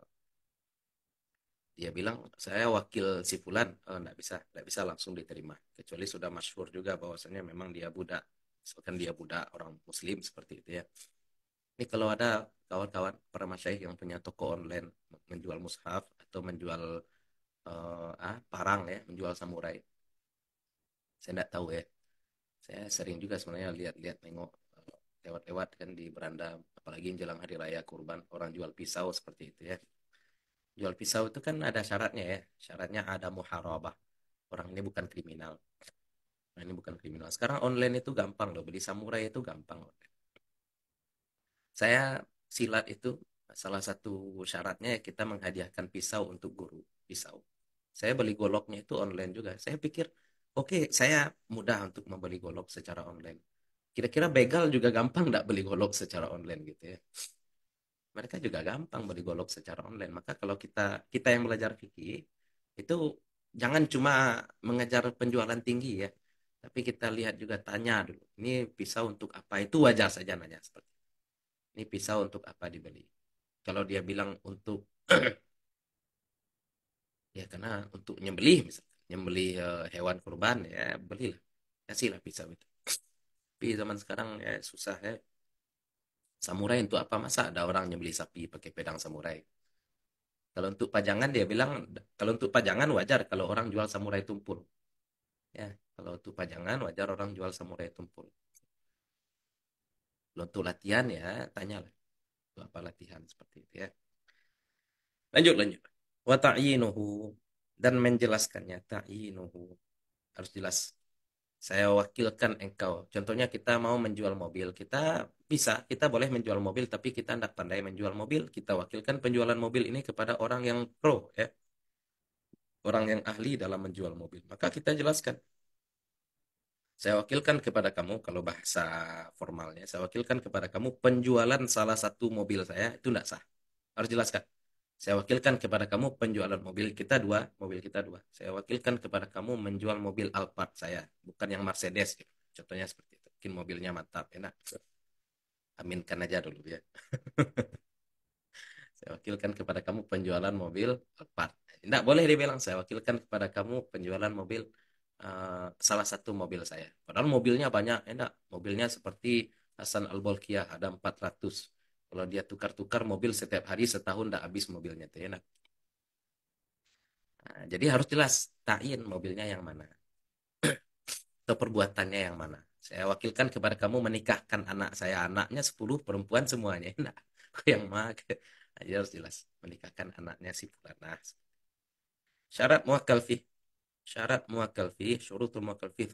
dia bilang saya wakil si fulan, oh, nggak bisa, nggak bisa langsung diterima kecuali sudah masyhur juga bahwasanya memang dia budak. Misalkan dia budak orang muslim seperti itu ya ini kalau ada kawan-kawan para masyaih yang punya toko online menjual mushaf atau menjual uh, ah, parang ya menjual samurai saya tidak tahu ya saya sering juga sebenarnya lihat-lihat nengok eh, lewat-lewat kan di beranda apalagi jelang hari raya kurban orang jual pisau seperti itu ya jual pisau itu kan ada syaratnya ya syaratnya ada muharabah orang ini bukan kriminal nah, ini bukan kriminal sekarang online itu gampang loh beli samurai itu gampang online saya silat itu salah satu syaratnya ya kita menghadiahkan pisau untuk guru pisau saya beli goloknya itu online juga saya pikir oke okay, saya mudah untuk membeli golok secara online kira-kira begal juga gampang nggak beli golok secara online gitu ya mereka juga gampang beli golok secara online maka kalau kita kita yang belajar fikih itu jangan cuma mengejar penjualan tinggi ya tapi kita lihat juga tanya dulu ini pisau untuk apa itu wajar saja nanya seperti ini pisau untuk apa dibeli kalau dia bilang untuk ya karena untuk nyembeli, misalnya nyembeli uh, eh, hewan kurban ya belilah lah pisau itu tapi zaman sekarang ya susah ya samurai untuk apa masa ada orang nyembeli sapi pakai pedang samurai kalau untuk pajangan dia bilang kalau untuk pajangan wajar kalau orang jual samurai tumpul ya kalau untuk pajangan wajar orang jual samurai tumpul lo latihan ya tanyalah itu apa latihan seperti itu ya lanjut lanjut wa ta'yinuhu dan menjelaskannya ta'yinuhu harus jelas saya wakilkan engkau contohnya kita mau menjual mobil kita bisa kita boleh menjual mobil tapi kita tidak pandai menjual mobil kita wakilkan penjualan mobil ini kepada orang yang pro ya orang yang ahli dalam menjual mobil maka kita jelaskan saya wakilkan kepada kamu, kalau bahasa formalnya, saya wakilkan kepada kamu penjualan salah satu mobil saya, itu tidak sah. Harus jelaskan. Saya wakilkan kepada kamu penjualan mobil kita dua, mobil kita dua. Saya wakilkan kepada kamu menjual mobil Alphard saya, bukan yang Mercedes. Contohnya seperti itu. Mungkin mobilnya mantap, enak. Aminkan aja dulu ya. saya wakilkan kepada kamu penjualan mobil Alphard. Tidak boleh dibilang saya wakilkan kepada kamu penjualan mobil Eh, salah satu mobil saya. Padahal mobilnya banyak, enak. Mobilnya seperti Hasan Al-Bolkiah, ada 400. Kalau dia tukar-tukar mobil setiap hari, setahun tidak habis mobilnya. Itu enak. Nah, jadi harus jelas, tain mobilnya yang mana. Atau perbuatannya yang mana. Saya wakilkan kepada kamu menikahkan anak saya. Anaknya 10 perempuan semuanya. Enak. Yang mak Nah, harus jelas. Menikahkan anaknya si nah Syarat muakal syarat muwakkal fi syurutul muwakkal fi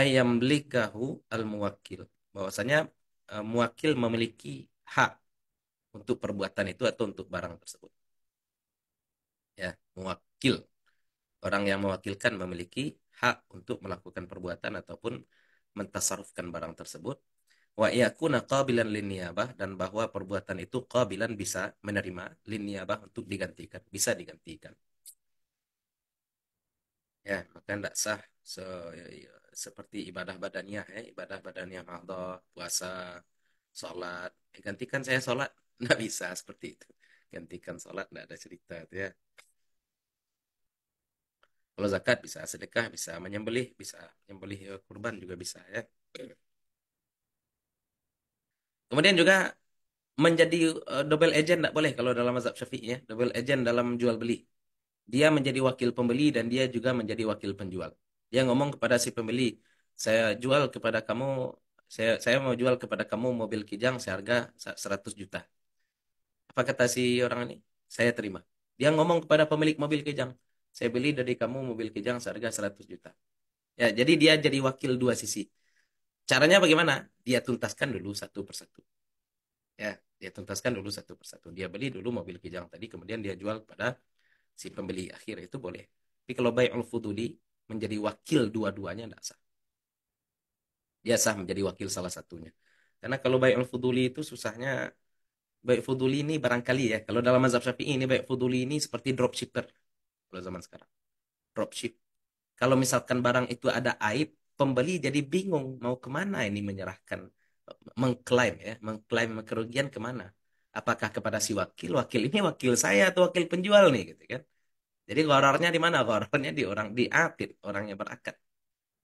ayam tiga likahu al muwakil bahwasanya uh, memiliki hak untuk perbuatan itu atau untuk barang tersebut ya muwakil orang yang mewakilkan memiliki hak untuk melakukan perbuatan ataupun mentasarufkan barang tersebut wa yakuna qabilan bah dan bahwa perbuatan itu qabilan bisa menerima bah untuk digantikan bisa digantikan ya maka tidak sah se ya, seperti ibadah badannya ya eh, ibadah badannya mahdoh puasa sholat ya, gantikan saya sholat nggak bisa seperti itu gantikan sholat nggak ada cerita ya kalau zakat bisa sedekah bisa menyembelih bisa menyembelih ya, kurban juga bisa ya kemudian juga menjadi uh, double agent tidak boleh kalau dalam mazhab syafi'i ya double agent dalam jual beli dia menjadi wakil pembeli dan dia juga menjadi wakil penjual. Dia ngomong kepada si pembeli, saya jual kepada kamu, saya saya mau jual kepada kamu mobil Kijang seharga 100 juta. Apa kata si orang ini? Saya terima. Dia ngomong kepada pemilik mobil Kijang, saya beli dari kamu mobil Kijang seharga 100 juta. Ya, jadi dia jadi wakil dua sisi. Caranya bagaimana? Dia tuntaskan dulu satu persatu. Ya, dia tuntaskan dulu satu persatu. Dia beli dulu mobil Kijang tadi, kemudian dia jual kepada si pembeli akhir itu boleh. Tapi kalau bayul fuduli menjadi wakil dua-duanya tidak sah. Dia sah menjadi wakil salah satunya. Karena kalau bayul fuduli itu susahnya baik fuduli ini barangkali ya. Kalau dalam mazhab Syafi'i ini baik fuduli ini seperti dropshipper kalau zaman sekarang. Dropship. Kalau misalkan barang itu ada aib, pembeli jadi bingung mau kemana ini menyerahkan mengklaim ya mengklaim kerugian kemana apakah kepada si wakil wakil ini wakil saya atau wakil penjual nih gitu kan jadi gorornya di mana gorornya di orang di atit orang yang berakad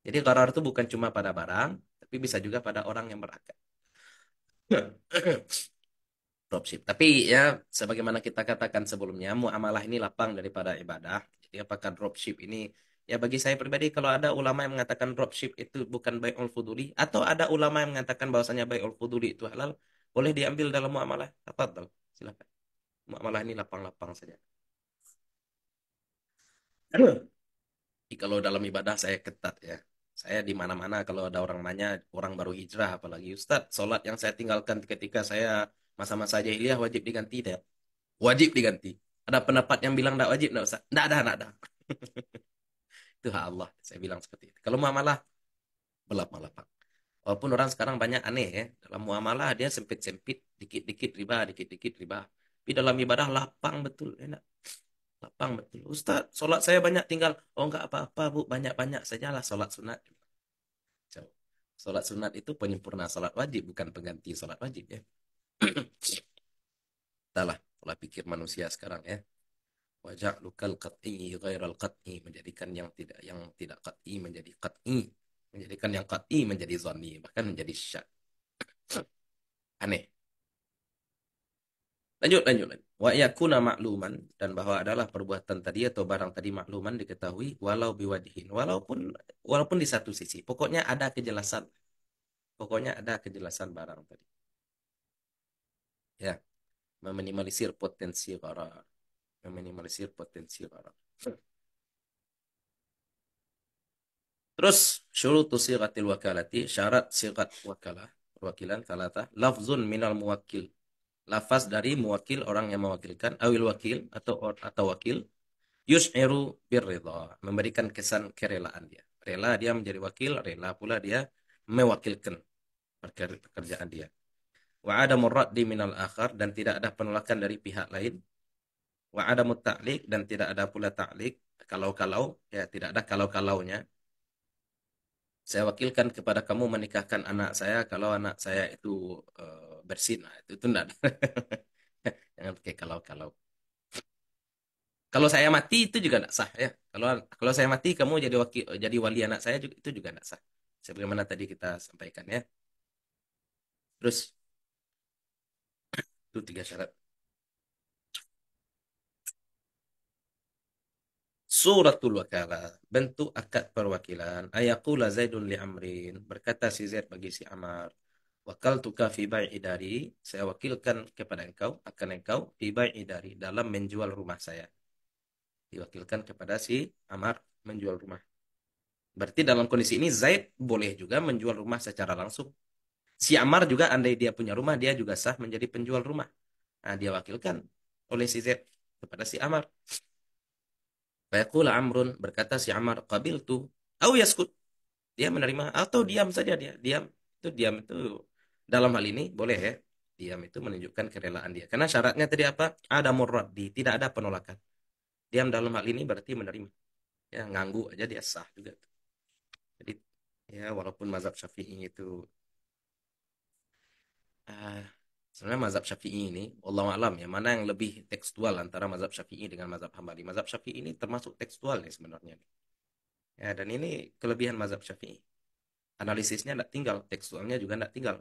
jadi goror itu bukan cuma pada barang tapi bisa juga pada orang yang berakad dropship tapi ya sebagaimana kita katakan sebelumnya muamalah ini lapang daripada ibadah jadi apakah dropship ini ya bagi saya pribadi kalau ada ulama yang mengatakan dropship itu bukan baik ul atau ada ulama yang mengatakan bahwasanya baik ul itu halal boleh diambil dalam muamalah tafadhol silakan muamalah ini lapang-lapang saja Jadi kalau dalam ibadah saya ketat ya saya di mana-mana kalau ada orang nanya orang baru hijrah apalagi Ustadz sholat yang saya tinggalkan ketika saya masa-masa jahiliyah wajib diganti tidak wajib diganti ada pendapat yang bilang tidak wajib tidak Ustadz tidak ada tidak ada itu hak Allah saya bilang seperti itu kalau muamalah belap malapang Walaupun orang sekarang banyak aneh ya. Dalam muamalah dia sempit-sempit, dikit-dikit riba, dikit-dikit riba. Tapi dalam ibadah lapang betul, enak. Lapang betul. Ustaz, sholat saya banyak tinggal. Oh enggak apa-apa bu, banyak-banyak sajalah sholat sunat. Sholat sunat itu penyempurna sholat wajib, bukan pengganti sholat wajib ya. Entahlah, pola pikir manusia sekarang ya wajah lukal kat'i ghairal kat'i menjadikan yang tidak yang tidak kat'i menjadi kat'i menjadikan yang kati menjadi zoni bahkan menjadi syak aneh lanjut lanjut lanjut wa yakuna makluman dan bahwa adalah perbuatan tadi atau barang tadi makluman diketahui walau biwadihin walaupun walaupun di satu sisi pokoknya ada kejelasan pokoknya ada kejelasan barang tadi ya meminimalisir potensi gharar meminimalisir potensi gharar Terus syurutu sigatil wakalati, syarat sigat wakalah, perwakilan talata, lafzun minal muwakil. Lafaz dari muwakil orang yang mewakilkan, awil wakil atau atau wakil, yus'iru birridha, memberikan kesan kerelaan dia. Rela dia menjadi wakil, rela pula dia mewakilkan pekerjaan dia. Wa adamu di minal akhar dan tidak ada penolakan dari pihak lain. Wa ada ta'lik dan tidak ada pula ta'lik kalau-kalau ya tidak ada kalau-kalaunya saya wakilkan kepada kamu menikahkan anak saya kalau anak saya itu uh, bersin. Nah, itu tunda. Jangan pakai kalau-kalau. Kalau saya mati itu juga tidak sah ya. Kalau kalau saya mati kamu jadi wakil jadi wali anak saya juga, itu juga tidak sah. Sebagaimana tadi kita sampaikan ya. Terus itu tiga syarat. suratul wakalah bentuk akad perwakilan ayakula zaidun li amrin berkata si zaid bagi si amar wakal tuka fi bai'i dari saya wakilkan kepada engkau akan engkau fi bai'i dari dalam menjual rumah saya diwakilkan kepada si amar menjual rumah berarti dalam kondisi ini zaid boleh juga menjual rumah secara langsung si amar juga andai dia punya rumah dia juga sah menjadi penjual rumah nah dia wakilkan oleh si zaid kepada si amar Fayaqula Amrun berkata si Amr tu au yaskut. Dia menerima atau diam saja dia. Diam itu diam itu dalam hal ini boleh ya. Diam itu menunjukkan kerelaan dia. Karena syaratnya tadi apa? Ada murraddi, tidak ada penolakan. Diam dalam hal ini berarti menerima. Ya, nganggu aja dia sah juga. Jadi ya walaupun mazhab Syafi'i itu uh, sebenarnya mazhab Syafi'i ini Allah alam ya mana yang lebih tekstual antara mazhab Syafi'i dengan mazhab Hambali mazhab Syafi'i ini termasuk tekstual nih sebenarnya ya dan ini kelebihan mazhab Syafi'i analisisnya tidak tinggal tekstualnya juga tidak tinggal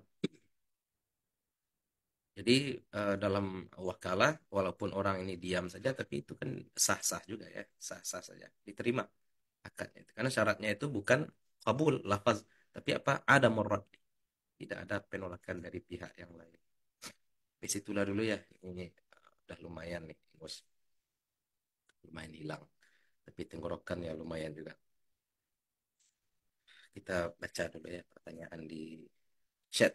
jadi eh, dalam wakalah walaupun orang ini diam saja tapi itu kan sah-sah juga ya sah-sah saja diterima akadnya itu. karena syaratnya itu bukan kabul lafaz tapi apa ada murad tidak ada penolakan dari pihak yang lain PC situlah dulu ya ini eh, udah lumayan nih bos lumayan hilang tapi tenggorokan ya lumayan juga kita baca dulu ya pertanyaan di chat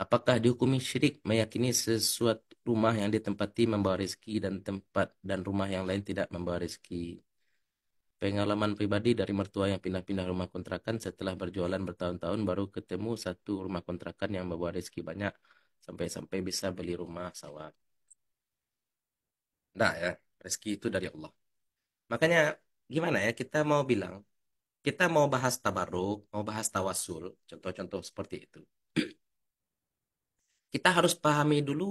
Apakah dihukumi syirik meyakini sesuatu rumah yang ditempati membawa rezeki dan tempat dan rumah yang lain tidak membawa rezeki? Pengalaman pribadi dari mertua yang pindah-pindah rumah kontrakan setelah berjualan bertahun-tahun baru ketemu satu rumah kontrakan yang membawa rezeki banyak sampai-sampai bisa beli rumah sawah nah ya rezeki itu dari Allah makanya gimana ya kita mau bilang kita mau bahas tabaruk mau bahas tawasul contoh-contoh seperti itu kita harus pahami dulu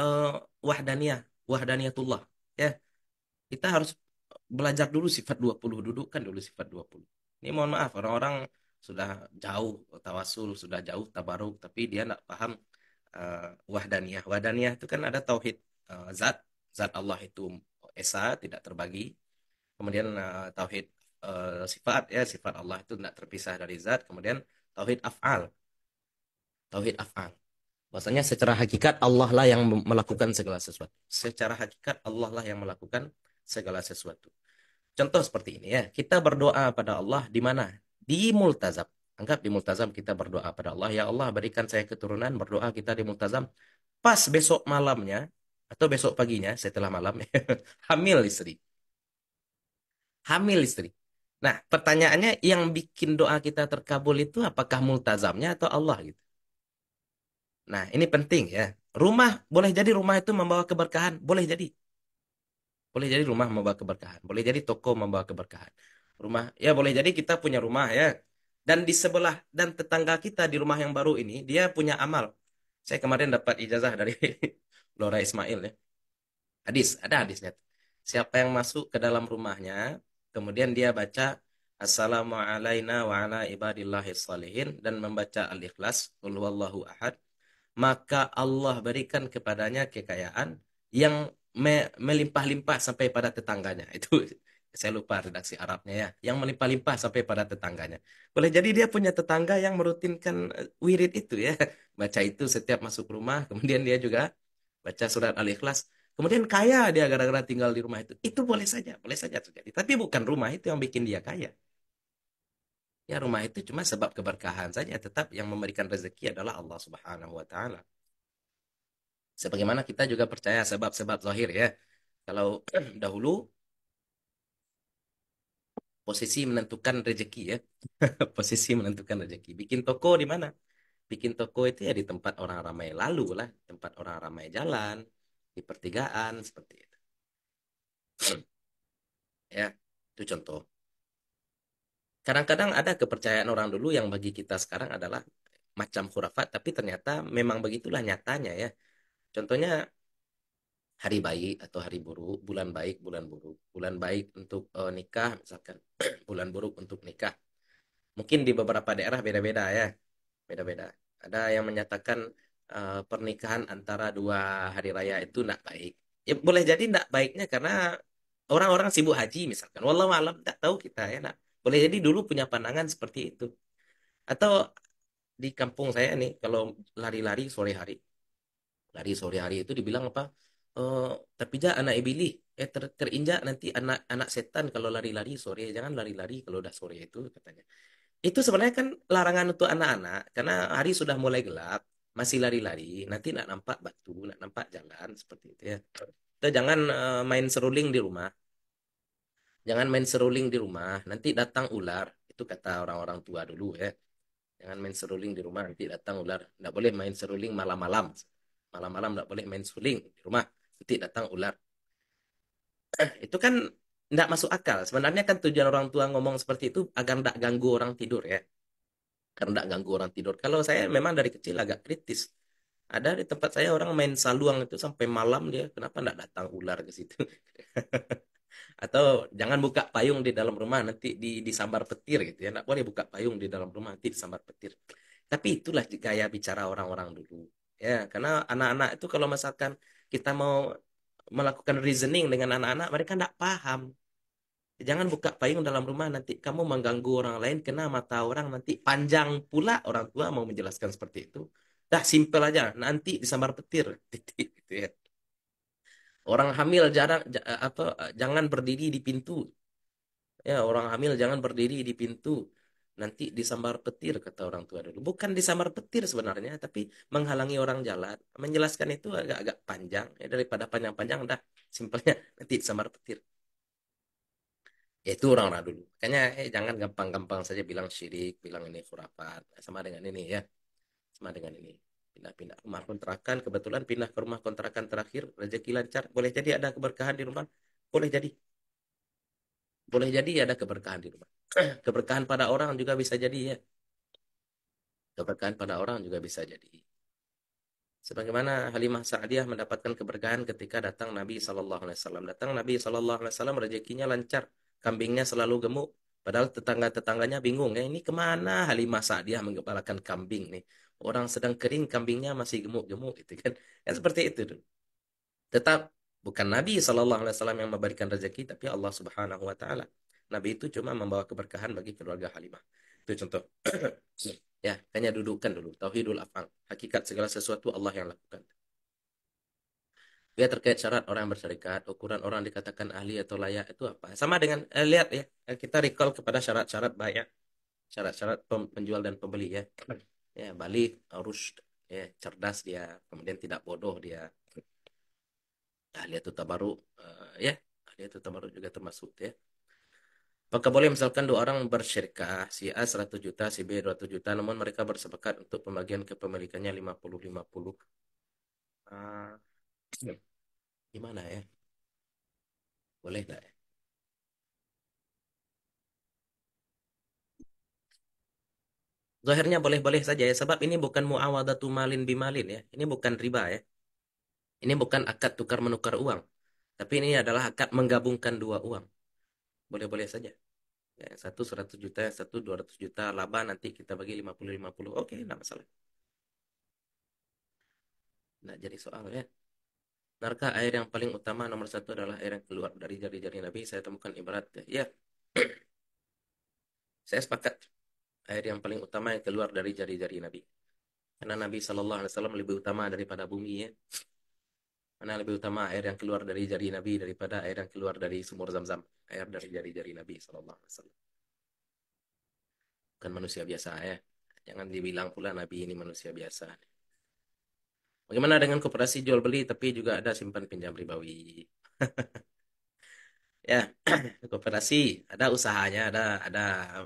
uh, wahdaniyah wahdaniyatullah ya kita harus belajar dulu sifat 20 dudukkan dulu sifat 20 ini mohon maaf orang-orang sudah jauh tawasul sudah jauh tabaruk tapi dia tidak paham uh, wahdaniyah. Wahdaniyah itu kan ada tauhid uh, zat, zat Allah itu esa tidak terbagi. Kemudian uh, tauhid uh, sifat ya sifat Allah itu tidak terpisah dari zat. Kemudian tauhid af'al. Tauhid af'al. Bahasanya secara hakikat Allah lah yang melakukan segala sesuatu. Secara hakikat Allah lah yang melakukan segala sesuatu. Contoh seperti ini ya, kita berdoa pada Allah di mana? Di multazab. Anggap di multazam kita berdoa pada Allah, ya Allah berikan saya keturunan, berdoa kita di multazam. Pas besok malamnya, atau besok paginya setelah malam, hamil istri. Hamil istri. Nah, pertanyaannya yang bikin doa kita terkabul itu apakah multazamnya atau Allah gitu. Nah, ini penting ya. Rumah boleh jadi rumah itu membawa keberkahan, boleh jadi. Boleh jadi rumah membawa keberkahan, boleh jadi toko membawa keberkahan. Rumah ya boleh jadi kita punya rumah ya dan di sebelah dan tetangga kita di rumah yang baru ini dia punya amal saya kemarin dapat ijazah dari Lora Ismail ya hadis ada hadisnya siapa yang masuk ke dalam rumahnya kemudian dia baca assalamualaikum alayna wa dan membaca al-ikhlas wallahu ahad maka Allah berikan kepadanya kekayaan yang melimpah-limpah sampai pada tetangganya itu saya lupa redaksi Arabnya ya, yang melimpah-limpah sampai pada tetangganya. Boleh jadi dia punya tetangga yang merutinkan eh, wirid itu ya, baca itu setiap masuk rumah, kemudian dia juga baca surat Al-Ikhlas, kemudian kaya dia gara-gara tinggal di rumah itu. Itu boleh saja, boleh saja terjadi. Tapi bukan rumah itu yang bikin dia kaya. Ya rumah itu cuma sebab keberkahan saja, tetap yang memberikan rezeki adalah Allah Subhanahu wa taala. Sebagaimana kita juga percaya sebab-sebab zahir ya. Kalau dahulu posisi menentukan rezeki ya posisi menentukan rezeki bikin toko di mana bikin toko itu ya di tempat orang ramai lalu lah tempat orang ramai jalan di pertigaan seperti itu ya itu contoh kadang-kadang ada kepercayaan orang dulu yang bagi kita sekarang adalah macam khurafat tapi ternyata memang begitulah nyatanya ya contohnya hari baik atau hari buruk, bulan baik, bulan buruk, bulan baik untuk uh, nikah, misalkan bulan buruk untuk nikah. Mungkin di beberapa daerah beda-beda ya, beda-beda. Ada yang menyatakan uh, pernikahan antara dua hari raya itu tidak baik. Ya boleh jadi tidak baiknya karena orang-orang sibuk haji misalkan. Walau malam tidak tahu kita ya. Nak. Boleh jadi dulu punya pandangan seperti itu. Atau di kampung saya nih kalau lari-lari sore hari lari sore hari itu dibilang apa oh tapi ja anak iblis eh ter, terinjak nanti anak-anak setan kalau lari-lari sore jangan lari-lari kalau udah sore itu katanya itu sebenarnya kan larangan untuk anak-anak karena hari sudah mulai gelap masih lari-lari nanti nak nampak batu nak nampak jalan seperti itu ya kita jangan uh, main seruling di rumah jangan main seruling di rumah nanti datang ular itu kata orang-orang tua dulu ya jangan main seruling di rumah nanti datang ular tidak boleh main seruling malam-malam malam-malam tidak boleh main seruling di rumah nanti datang ular. Eh, itu kan tidak masuk akal. Sebenarnya kan tujuan orang tua ngomong seperti itu agar tidak ganggu orang tidur ya. Karena tidak ganggu orang tidur. Kalau saya memang dari kecil agak kritis. Ada di tempat saya orang main saluang itu sampai malam dia. Kenapa tidak datang ular ke situ? Atau jangan buka payung di dalam rumah nanti di, disambar petir gitu ya. Tidak boleh buka payung di dalam rumah nanti disambar petir. Tapi itulah gaya bicara orang-orang dulu. Ya, karena anak-anak itu kalau misalkan kita mau melakukan reasoning dengan anak-anak mereka tidak paham jangan buka payung dalam rumah nanti kamu mengganggu orang lain kena mata orang nanti panjang pula orang tua mau menjelaskan seperti itu dah simpel aja nanti disambar petir gitu ya. orang hamil jarang apa jangan berdiri di pintu ya orang hamil jangan berdiri di pintu nanti disambar petir kata orang tua dulu bukan disambar petir sebenarnya tapi menghalangi orang jalan menjelaskan itu agak-agak panjang ya daripada panjang-panjang dah simpelnya nanti disambar petir ya, itu orang-orang dulu makanya eh, jangan gampang-gampang saja bilang syirik bilang ini khurafat sama dengan ini ya sama dengan ini pindah-pindah rumah kontrakan kebetulan pindah ke rumah kontrakan terakhir rezeki lancar boleh jadi ada keberkahan di rumah boleh jadi boleh jadi ada keberkahan di rumah. Keberkahan pada orang juga bisa jadi ya. Keberkahan pada orang juga bisa jadi. Sebagaimana Halimah Sa'diyah mendapatkan keberkahan ketika datang Nabi Shallallahu Alaihi Wasallam. Datang Nabi Shallallahu Alaihi Wasallam rezekinya lancar, kambingnya selalu gemuk. Padahal tetangga-tetangganya bingung ya ini kemana Halimah Sa'diyah menggembalakan kambing nih. Orang sedang kering kambingnya masih gemuk-gemuk gitu kan. Ya seperti itu. Tetap Bukan Nabi Shallallahu Alaihi Wasallam yang memberikan rezeki, tapi Allah Subhanahu Wa Taala. Nabi itu cuma membawa keberkahan bagi keluarga Halimah. Itu contoh. ya, hanya dudukkan dulu. Tauhidul afal. Hakikat segala sesuatu Allah yang lakukan. Ya terkait syarat orang yang berserikat, ukuran orang dikatakan ahli atau layak itu apa? Sama dengan eh, lihat ya, kita recall kepada syarat-syarat banyak. Syarat-syarat penjual dan pembeli ya. Ya, balik, harus ya cerdas dia, kemudian tidak bodoh dia, Ahliyatul tabaruk uh, eh, ya, ahliyatul tabaruk juga termasuk ya. Apakah boleh misalkan dua orang bersyirkah, si A 100 juta, si B 200 juta, namun mereka bersepakat untuk pembagian kepemilikannya 50-50. Uh, ah. gimana ya? Boleh nggak ya? Zahirnya boleh-boleh saja ya, sebab ini bukan muawadatu malin bimalin ya. Ini bukan riba ya. Ini bukan akad tukar menukar uang, tapi ini adalah akad menggabungkan dua uang. Boleh-boleh saja. Ya, satu 100 juta, yang satu ratus juta laba nanti kita bagi lima puluh lima puluh. Oke, okay, tidak masalah. Nah, jadi soalnya Narka air yang paling utama nomor satu adalah air yang keluar dari jari-jari Nabi. Saya temukan ibarat ya. saya sepakat air yang paling utama yang keluar dari jari-jari Nabi. Karena Nabi Shallallahu Alaihi Wasallam lebih utama daripada bumi ya mana lebih utama air yang keluar dari jari Nabi daripada air yang keluar dari sumur zam-zam air dari jari-jari Nabi Sallallahu Alaihi bukan manusia biasa ya jangan dibilang pula Nabi ini manusia biasa bagaimana dengan koperasi jual beli tapi juga ada simpan pinjam ribawi ya koperasi ada usahanya ada ada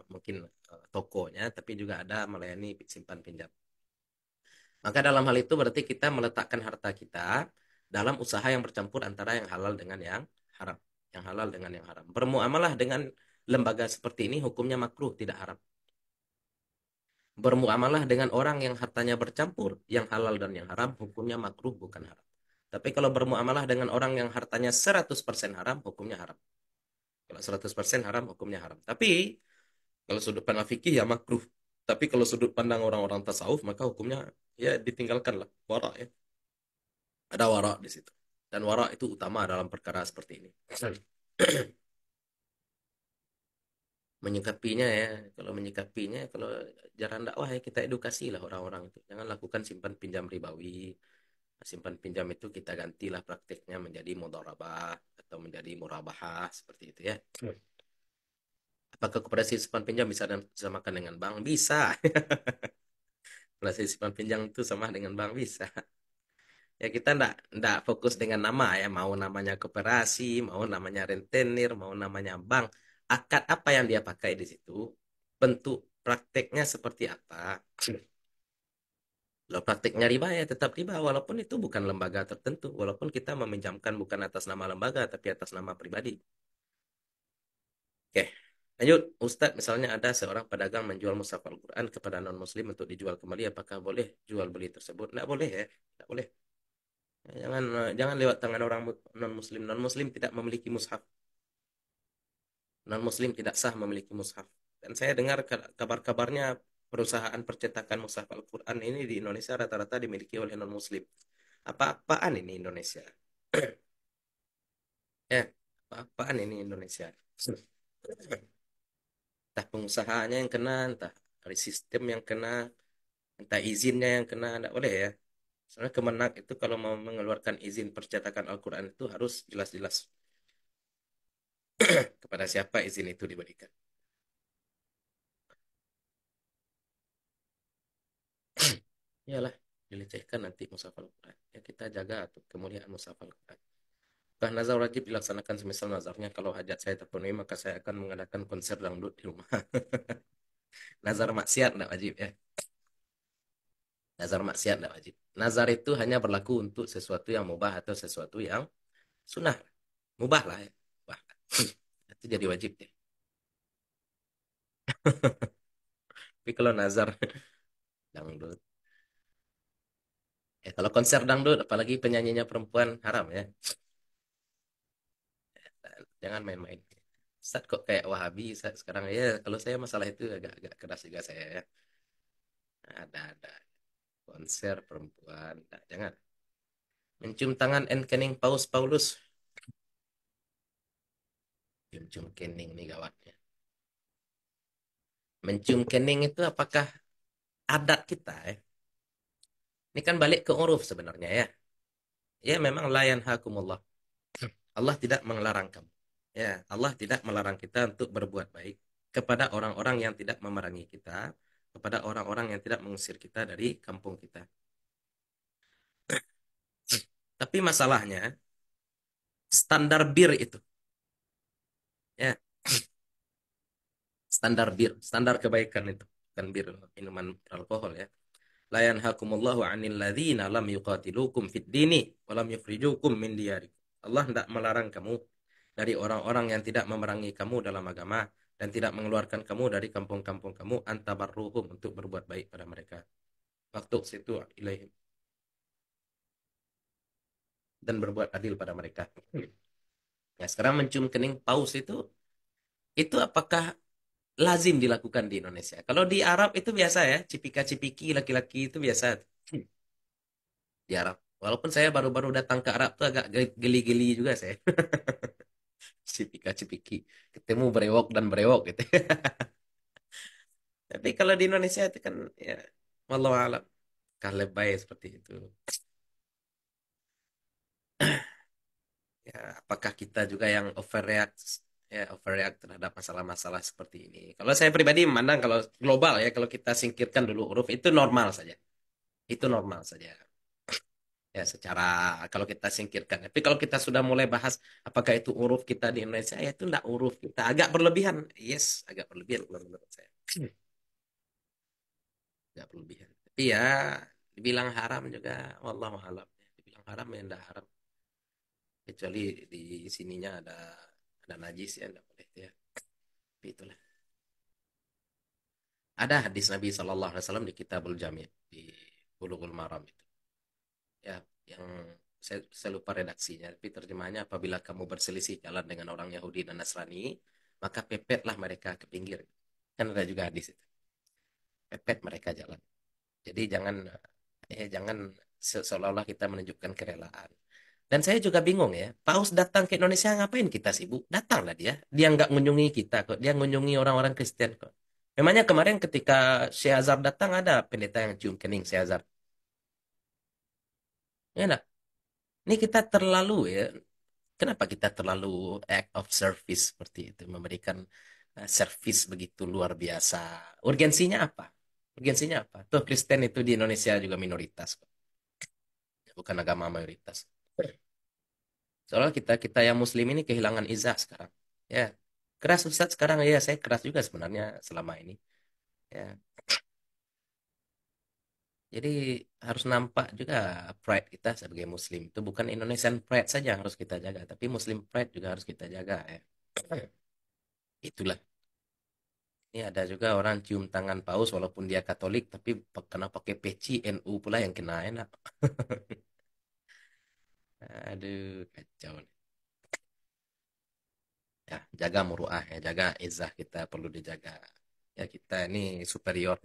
mungkin eh, tokonya tapi juga ada melayani simpan pinjam maka dalam hal itu berarti kita meletakkan harta kita dalam usaha yang bercampur antara yang halal dengan yang haram yang halal dengan yang haram bermuamalah dengan lembaga seperti ini hukumnya makruh tidak haram bermuamalah dengan orang yang hartanya bercampur yang halal dan yang haram hukumnya makruh bukan haram tapi kalau bermuamalah dengan orang yang hartanya 100% haram hukumnya haram kalau 100% haram hukumnya haram tapi kalau sudut pandang fikih ya makruh tapi kalau sudut pandang orang-orang tasawuf maka hukumnya ya ditinggalkanlah wara ya ada wara di situ. Dan wara itu utama dalam perkara seperti ini. menyikapinya ya kalau menyikapinya kalau jalan dakwah ya kita edukasi lah orang-orang itu jangan lakukan simpan pinjam ribawi simpan pinjam itu kita gantilah praktiknya menjadi mudharabah atau menjadi murabahah seperti itu ya apakah koperasi simpan pinjam bisa disamakan dengan bank bisa koperasi simpan pinjam itu sama dengan bank bisa ya kita ndak ndak fokus dengan nama ya mau namanya koperasi mau namanya rentenir mau namanya bank akad apa yang dia pakai di situ bentuk prakteknya seperti apa Loh, prakteknya riba ya tetap riba walaupun itu bukan lembaga tertentu walaupun kita meminjamkan bukan atas nama lembaga tapi atas nama pribadi oke lanjut Ustadz misalnya ada seorang pedagang menjual mushaf Al-Quran kepada non muslim untuk dijual kembali apakah boleh jual beli tersebut tidak boleh ya tidak boleh jangan eh, jangan lewat tangan orang non muslim non muslim tidak memiliki mushaf non muslim tidak sah memiliki mushaf dan saya dengar kabar-kabarnya perusahaan percetakan mushaf Al-Qur'an ini di Indonesia rata-rata dimiliki oleh non muslim apa-apaan ini Indonesia eh apa-apaan ini Indonesia entah pengusahanya yang kena entah dari sistem yang kena entah izinnya yang kena tidak boleh ya Soalnya Kemenak itu kalau mau mengeluarkan izin percetakan Al-Quran itu harus jelas-jelas kepada siapa izin itu diberikan. Iyalah, dilecehkan nanti musafal Al-Quran. Ya kita jaga tuh kemuliaan musafal Al-Quran. Bah nazar wajib dilaksanakan semisal nazarnya kalau hajat saya terpenuhi maka saya akan mengadakan konser dangdut di rumah. nazar maksiat tidak wajib ya. Nazar maksiat tidak wajib. Nazar itu hanya berlaku untuk sesuatu yang mubah atau sesuatu yang sunnah. Mubah lah ya. Mubah. itu jadi wajib ya. Tapi kalau nazar dangdut. Ya, kalau konser dangdut, apalagi penyanyinya perempuan haram ya. Jangan main-main. Ustaz kok kayak Wahabi Ustaz sekarang ya kalau saya masalah itu agak-agak keras juga saya ya. Ada ada konser perempuan nah, jangan mencium tangan and kening paus Paulus mencium kening nih gawatnya mencium kening itu apakah adat kita ya? ini kan balik ke uruf sebenarnya ya ya memang layan hakumullah Allah tidak melarang kamu ya Allah tidak melarang kita untuk berbuat baik kepada orang-orang yang tidak memerangi kita kepada orang-orang yang tidak mengusir kita dari kampung kita. Tapi masalahnya standar bir itu. Ya. Standar bir, standar kebaikan itu, bukan bir minuman beralkohol ya. La yanhakumullahu 'anil ladzina lam yuqatilukum fid dini wa lam yukhrijukum min diyarikum. Allah tidak melarang kamu dari orang-orang yang tidak memerangi kamu dalam agama dan tidak mengeluarkan kamu dari kampung-kampung kamu antabarruhum untuk berbuat baik pada mereka waktu situ ilaihim dan berbuat adil pada mereka. Nah, sekarang mencium kening paus itu itu apakah lazim dilakukan di Indonesia? Kalau di Arab itu biasa ya, cipika-cipiki laki-laki itu biasa di Arab. Walaupun saya baru-baru datang ke Arab tuh agak geli-geli juga saya. cipika-cipiki ketemu brewok dan brewok gitu tapi kalau di Indonesia itu kan ya walau alam kalau baik seperti itu ya apakah kita juga yang overreact ya overreact terhadap masalah-masalah seperti ini kalau saya pribadi memandang kalau global ya kalau kita singkirkan dulu huruf itu normal saja itu normal saja ya secara kalau kita singkirkan. Tapi kalau kita sudah mulai bahas apakah itu uruf kita di Indonesia, ya itu tidak uruf kita agak berlebihan. Yes, agak berlebihan menurut saya. Agak berlebihan. Tapi ya dibilang haram juga, Allah alam. Dibilang haram ya tidak haram. Kecuali di sininya ada ada najis ya tidak boleh ya. Tapi itulah. Ada hadis Nabi saw Alaihi Wasallam di Kitabul Jami di Bulughul Maram itu ya yang hmm. saya, saya lupa redaksinya tapi terjemahannya apabila kamu berselisih jalan dengan orang Yahudi dan Nasrani maka pepetlah mereka ke pinggir kan ada juga hadis itu pepet mereka jalan jadi jangan eh jangan seolah-olah kita menunjukkan kerelaan dan saya juga bingung ya, Paus datang ke Indonesia ngapain kita sibuk? Datanglah dia. Dia nggak mengunjungi kita kok. Dia mengunjungi orang-orang Kristen kok. Memangnya kemarin ketika Syekh Azhar datang ada pendeta yang cium kening Syekh Azhar enak ini kita terlalu ya kenapa kita terlalu act of service seperti itu memberikan eh, service begitu luar biasa urgensinya apa urgensinya apa tuh Kristen itu di Indonesia juga minoritas bukan agama mayoritas soalnya kita kita yang Muslim ini kehilangan izah sekarang ya keras Ustaz sekarang ya saya keras juga sebenarnya selama ini ya jadi harus nampak juga pride kita sebagai Muslim itu bukan Indonesian pride saja yang harus kita jaga, tapi Muslim pride juga harus kita jaga ya. Itulah. Ini ada juga orang cium tangan paus walaupun dia Katolik tapi kena pakai peci NU pula yang kena enak. Aduh, kacau Ya, jaga muruah ya, jaga izah kita perlu dijaga. Ya kita ini superior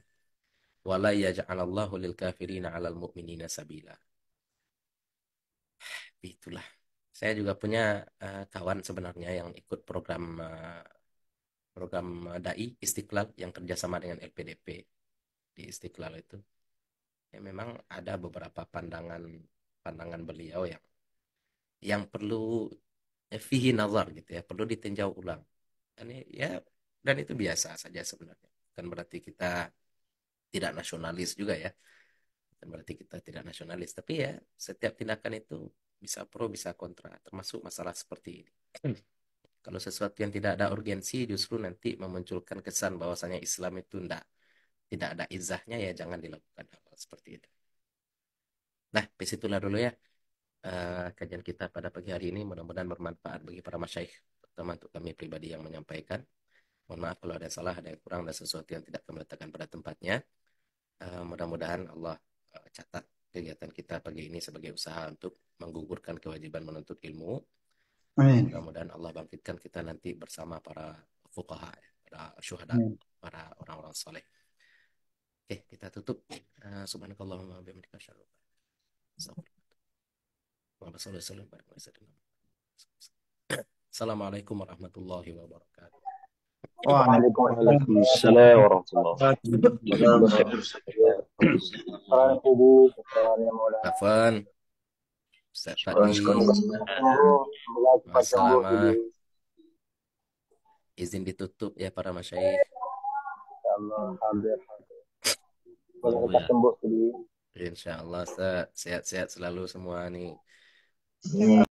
wala yaj'alallahu lil kafirina 'alal mu'minina sabila. Itulah. Saya juga punya uh, kawan sebenarnya yang ikut program uh, program eh, dai Istiqlal yang kerjasama dengan LPDP di Istiqlal itu. Ya memang ada beberapa pandangan pandangan beliau yang yang perlu ya, fihi nazar gitu ya, perlu ditinjau ulang. Dan ya dan itu biasa saja sebenarnya. kan berarti kita tidak nasionalis juga ya berarti kita tidak nasionalis tapi ya setiap tindakan itu bisa pro bisa kontra termasuk masalah seperti ini kalau sesuatu yang tidak ada urgensi justru nanti memunculkan kesan bahwasanya Islam itu tidak tidak ada izahnya ya jangan dilakukan hal seperti itu nah disitulah dulu ya uh, kajian kita pada pagi hari ini mudah-mudahan bermanfaat bagi para masyaikh terutama untuk kami pribadi yang menyampaikan mohon maaf kalau ada salah ada yang kurang ada sesuatu yang tidak kami letakkan pada tempatnya uh, mudah-mudahan Allah uh, catat kegiatan kita pagi ini sebagai usaha untuk menggugurkan kewajiban menuntut ilmu. Amin. Mudah-mudahan Allah bangkitkan kita nanti bersama para fuqaha, para syuhada, Amin. para orang-orang soleh. Oke, kita tutup. Uh, Subhanakallahumma bihamdika asyhadu an la ilaha illa Assalamualaikum warahmatullahi wabarakatuh waalaikumsalam السلام ورحمة الله Afan. Masalah izin ditutup ya para masyaikh, insyaallah sehat-sehat selalu semua nih. Iya.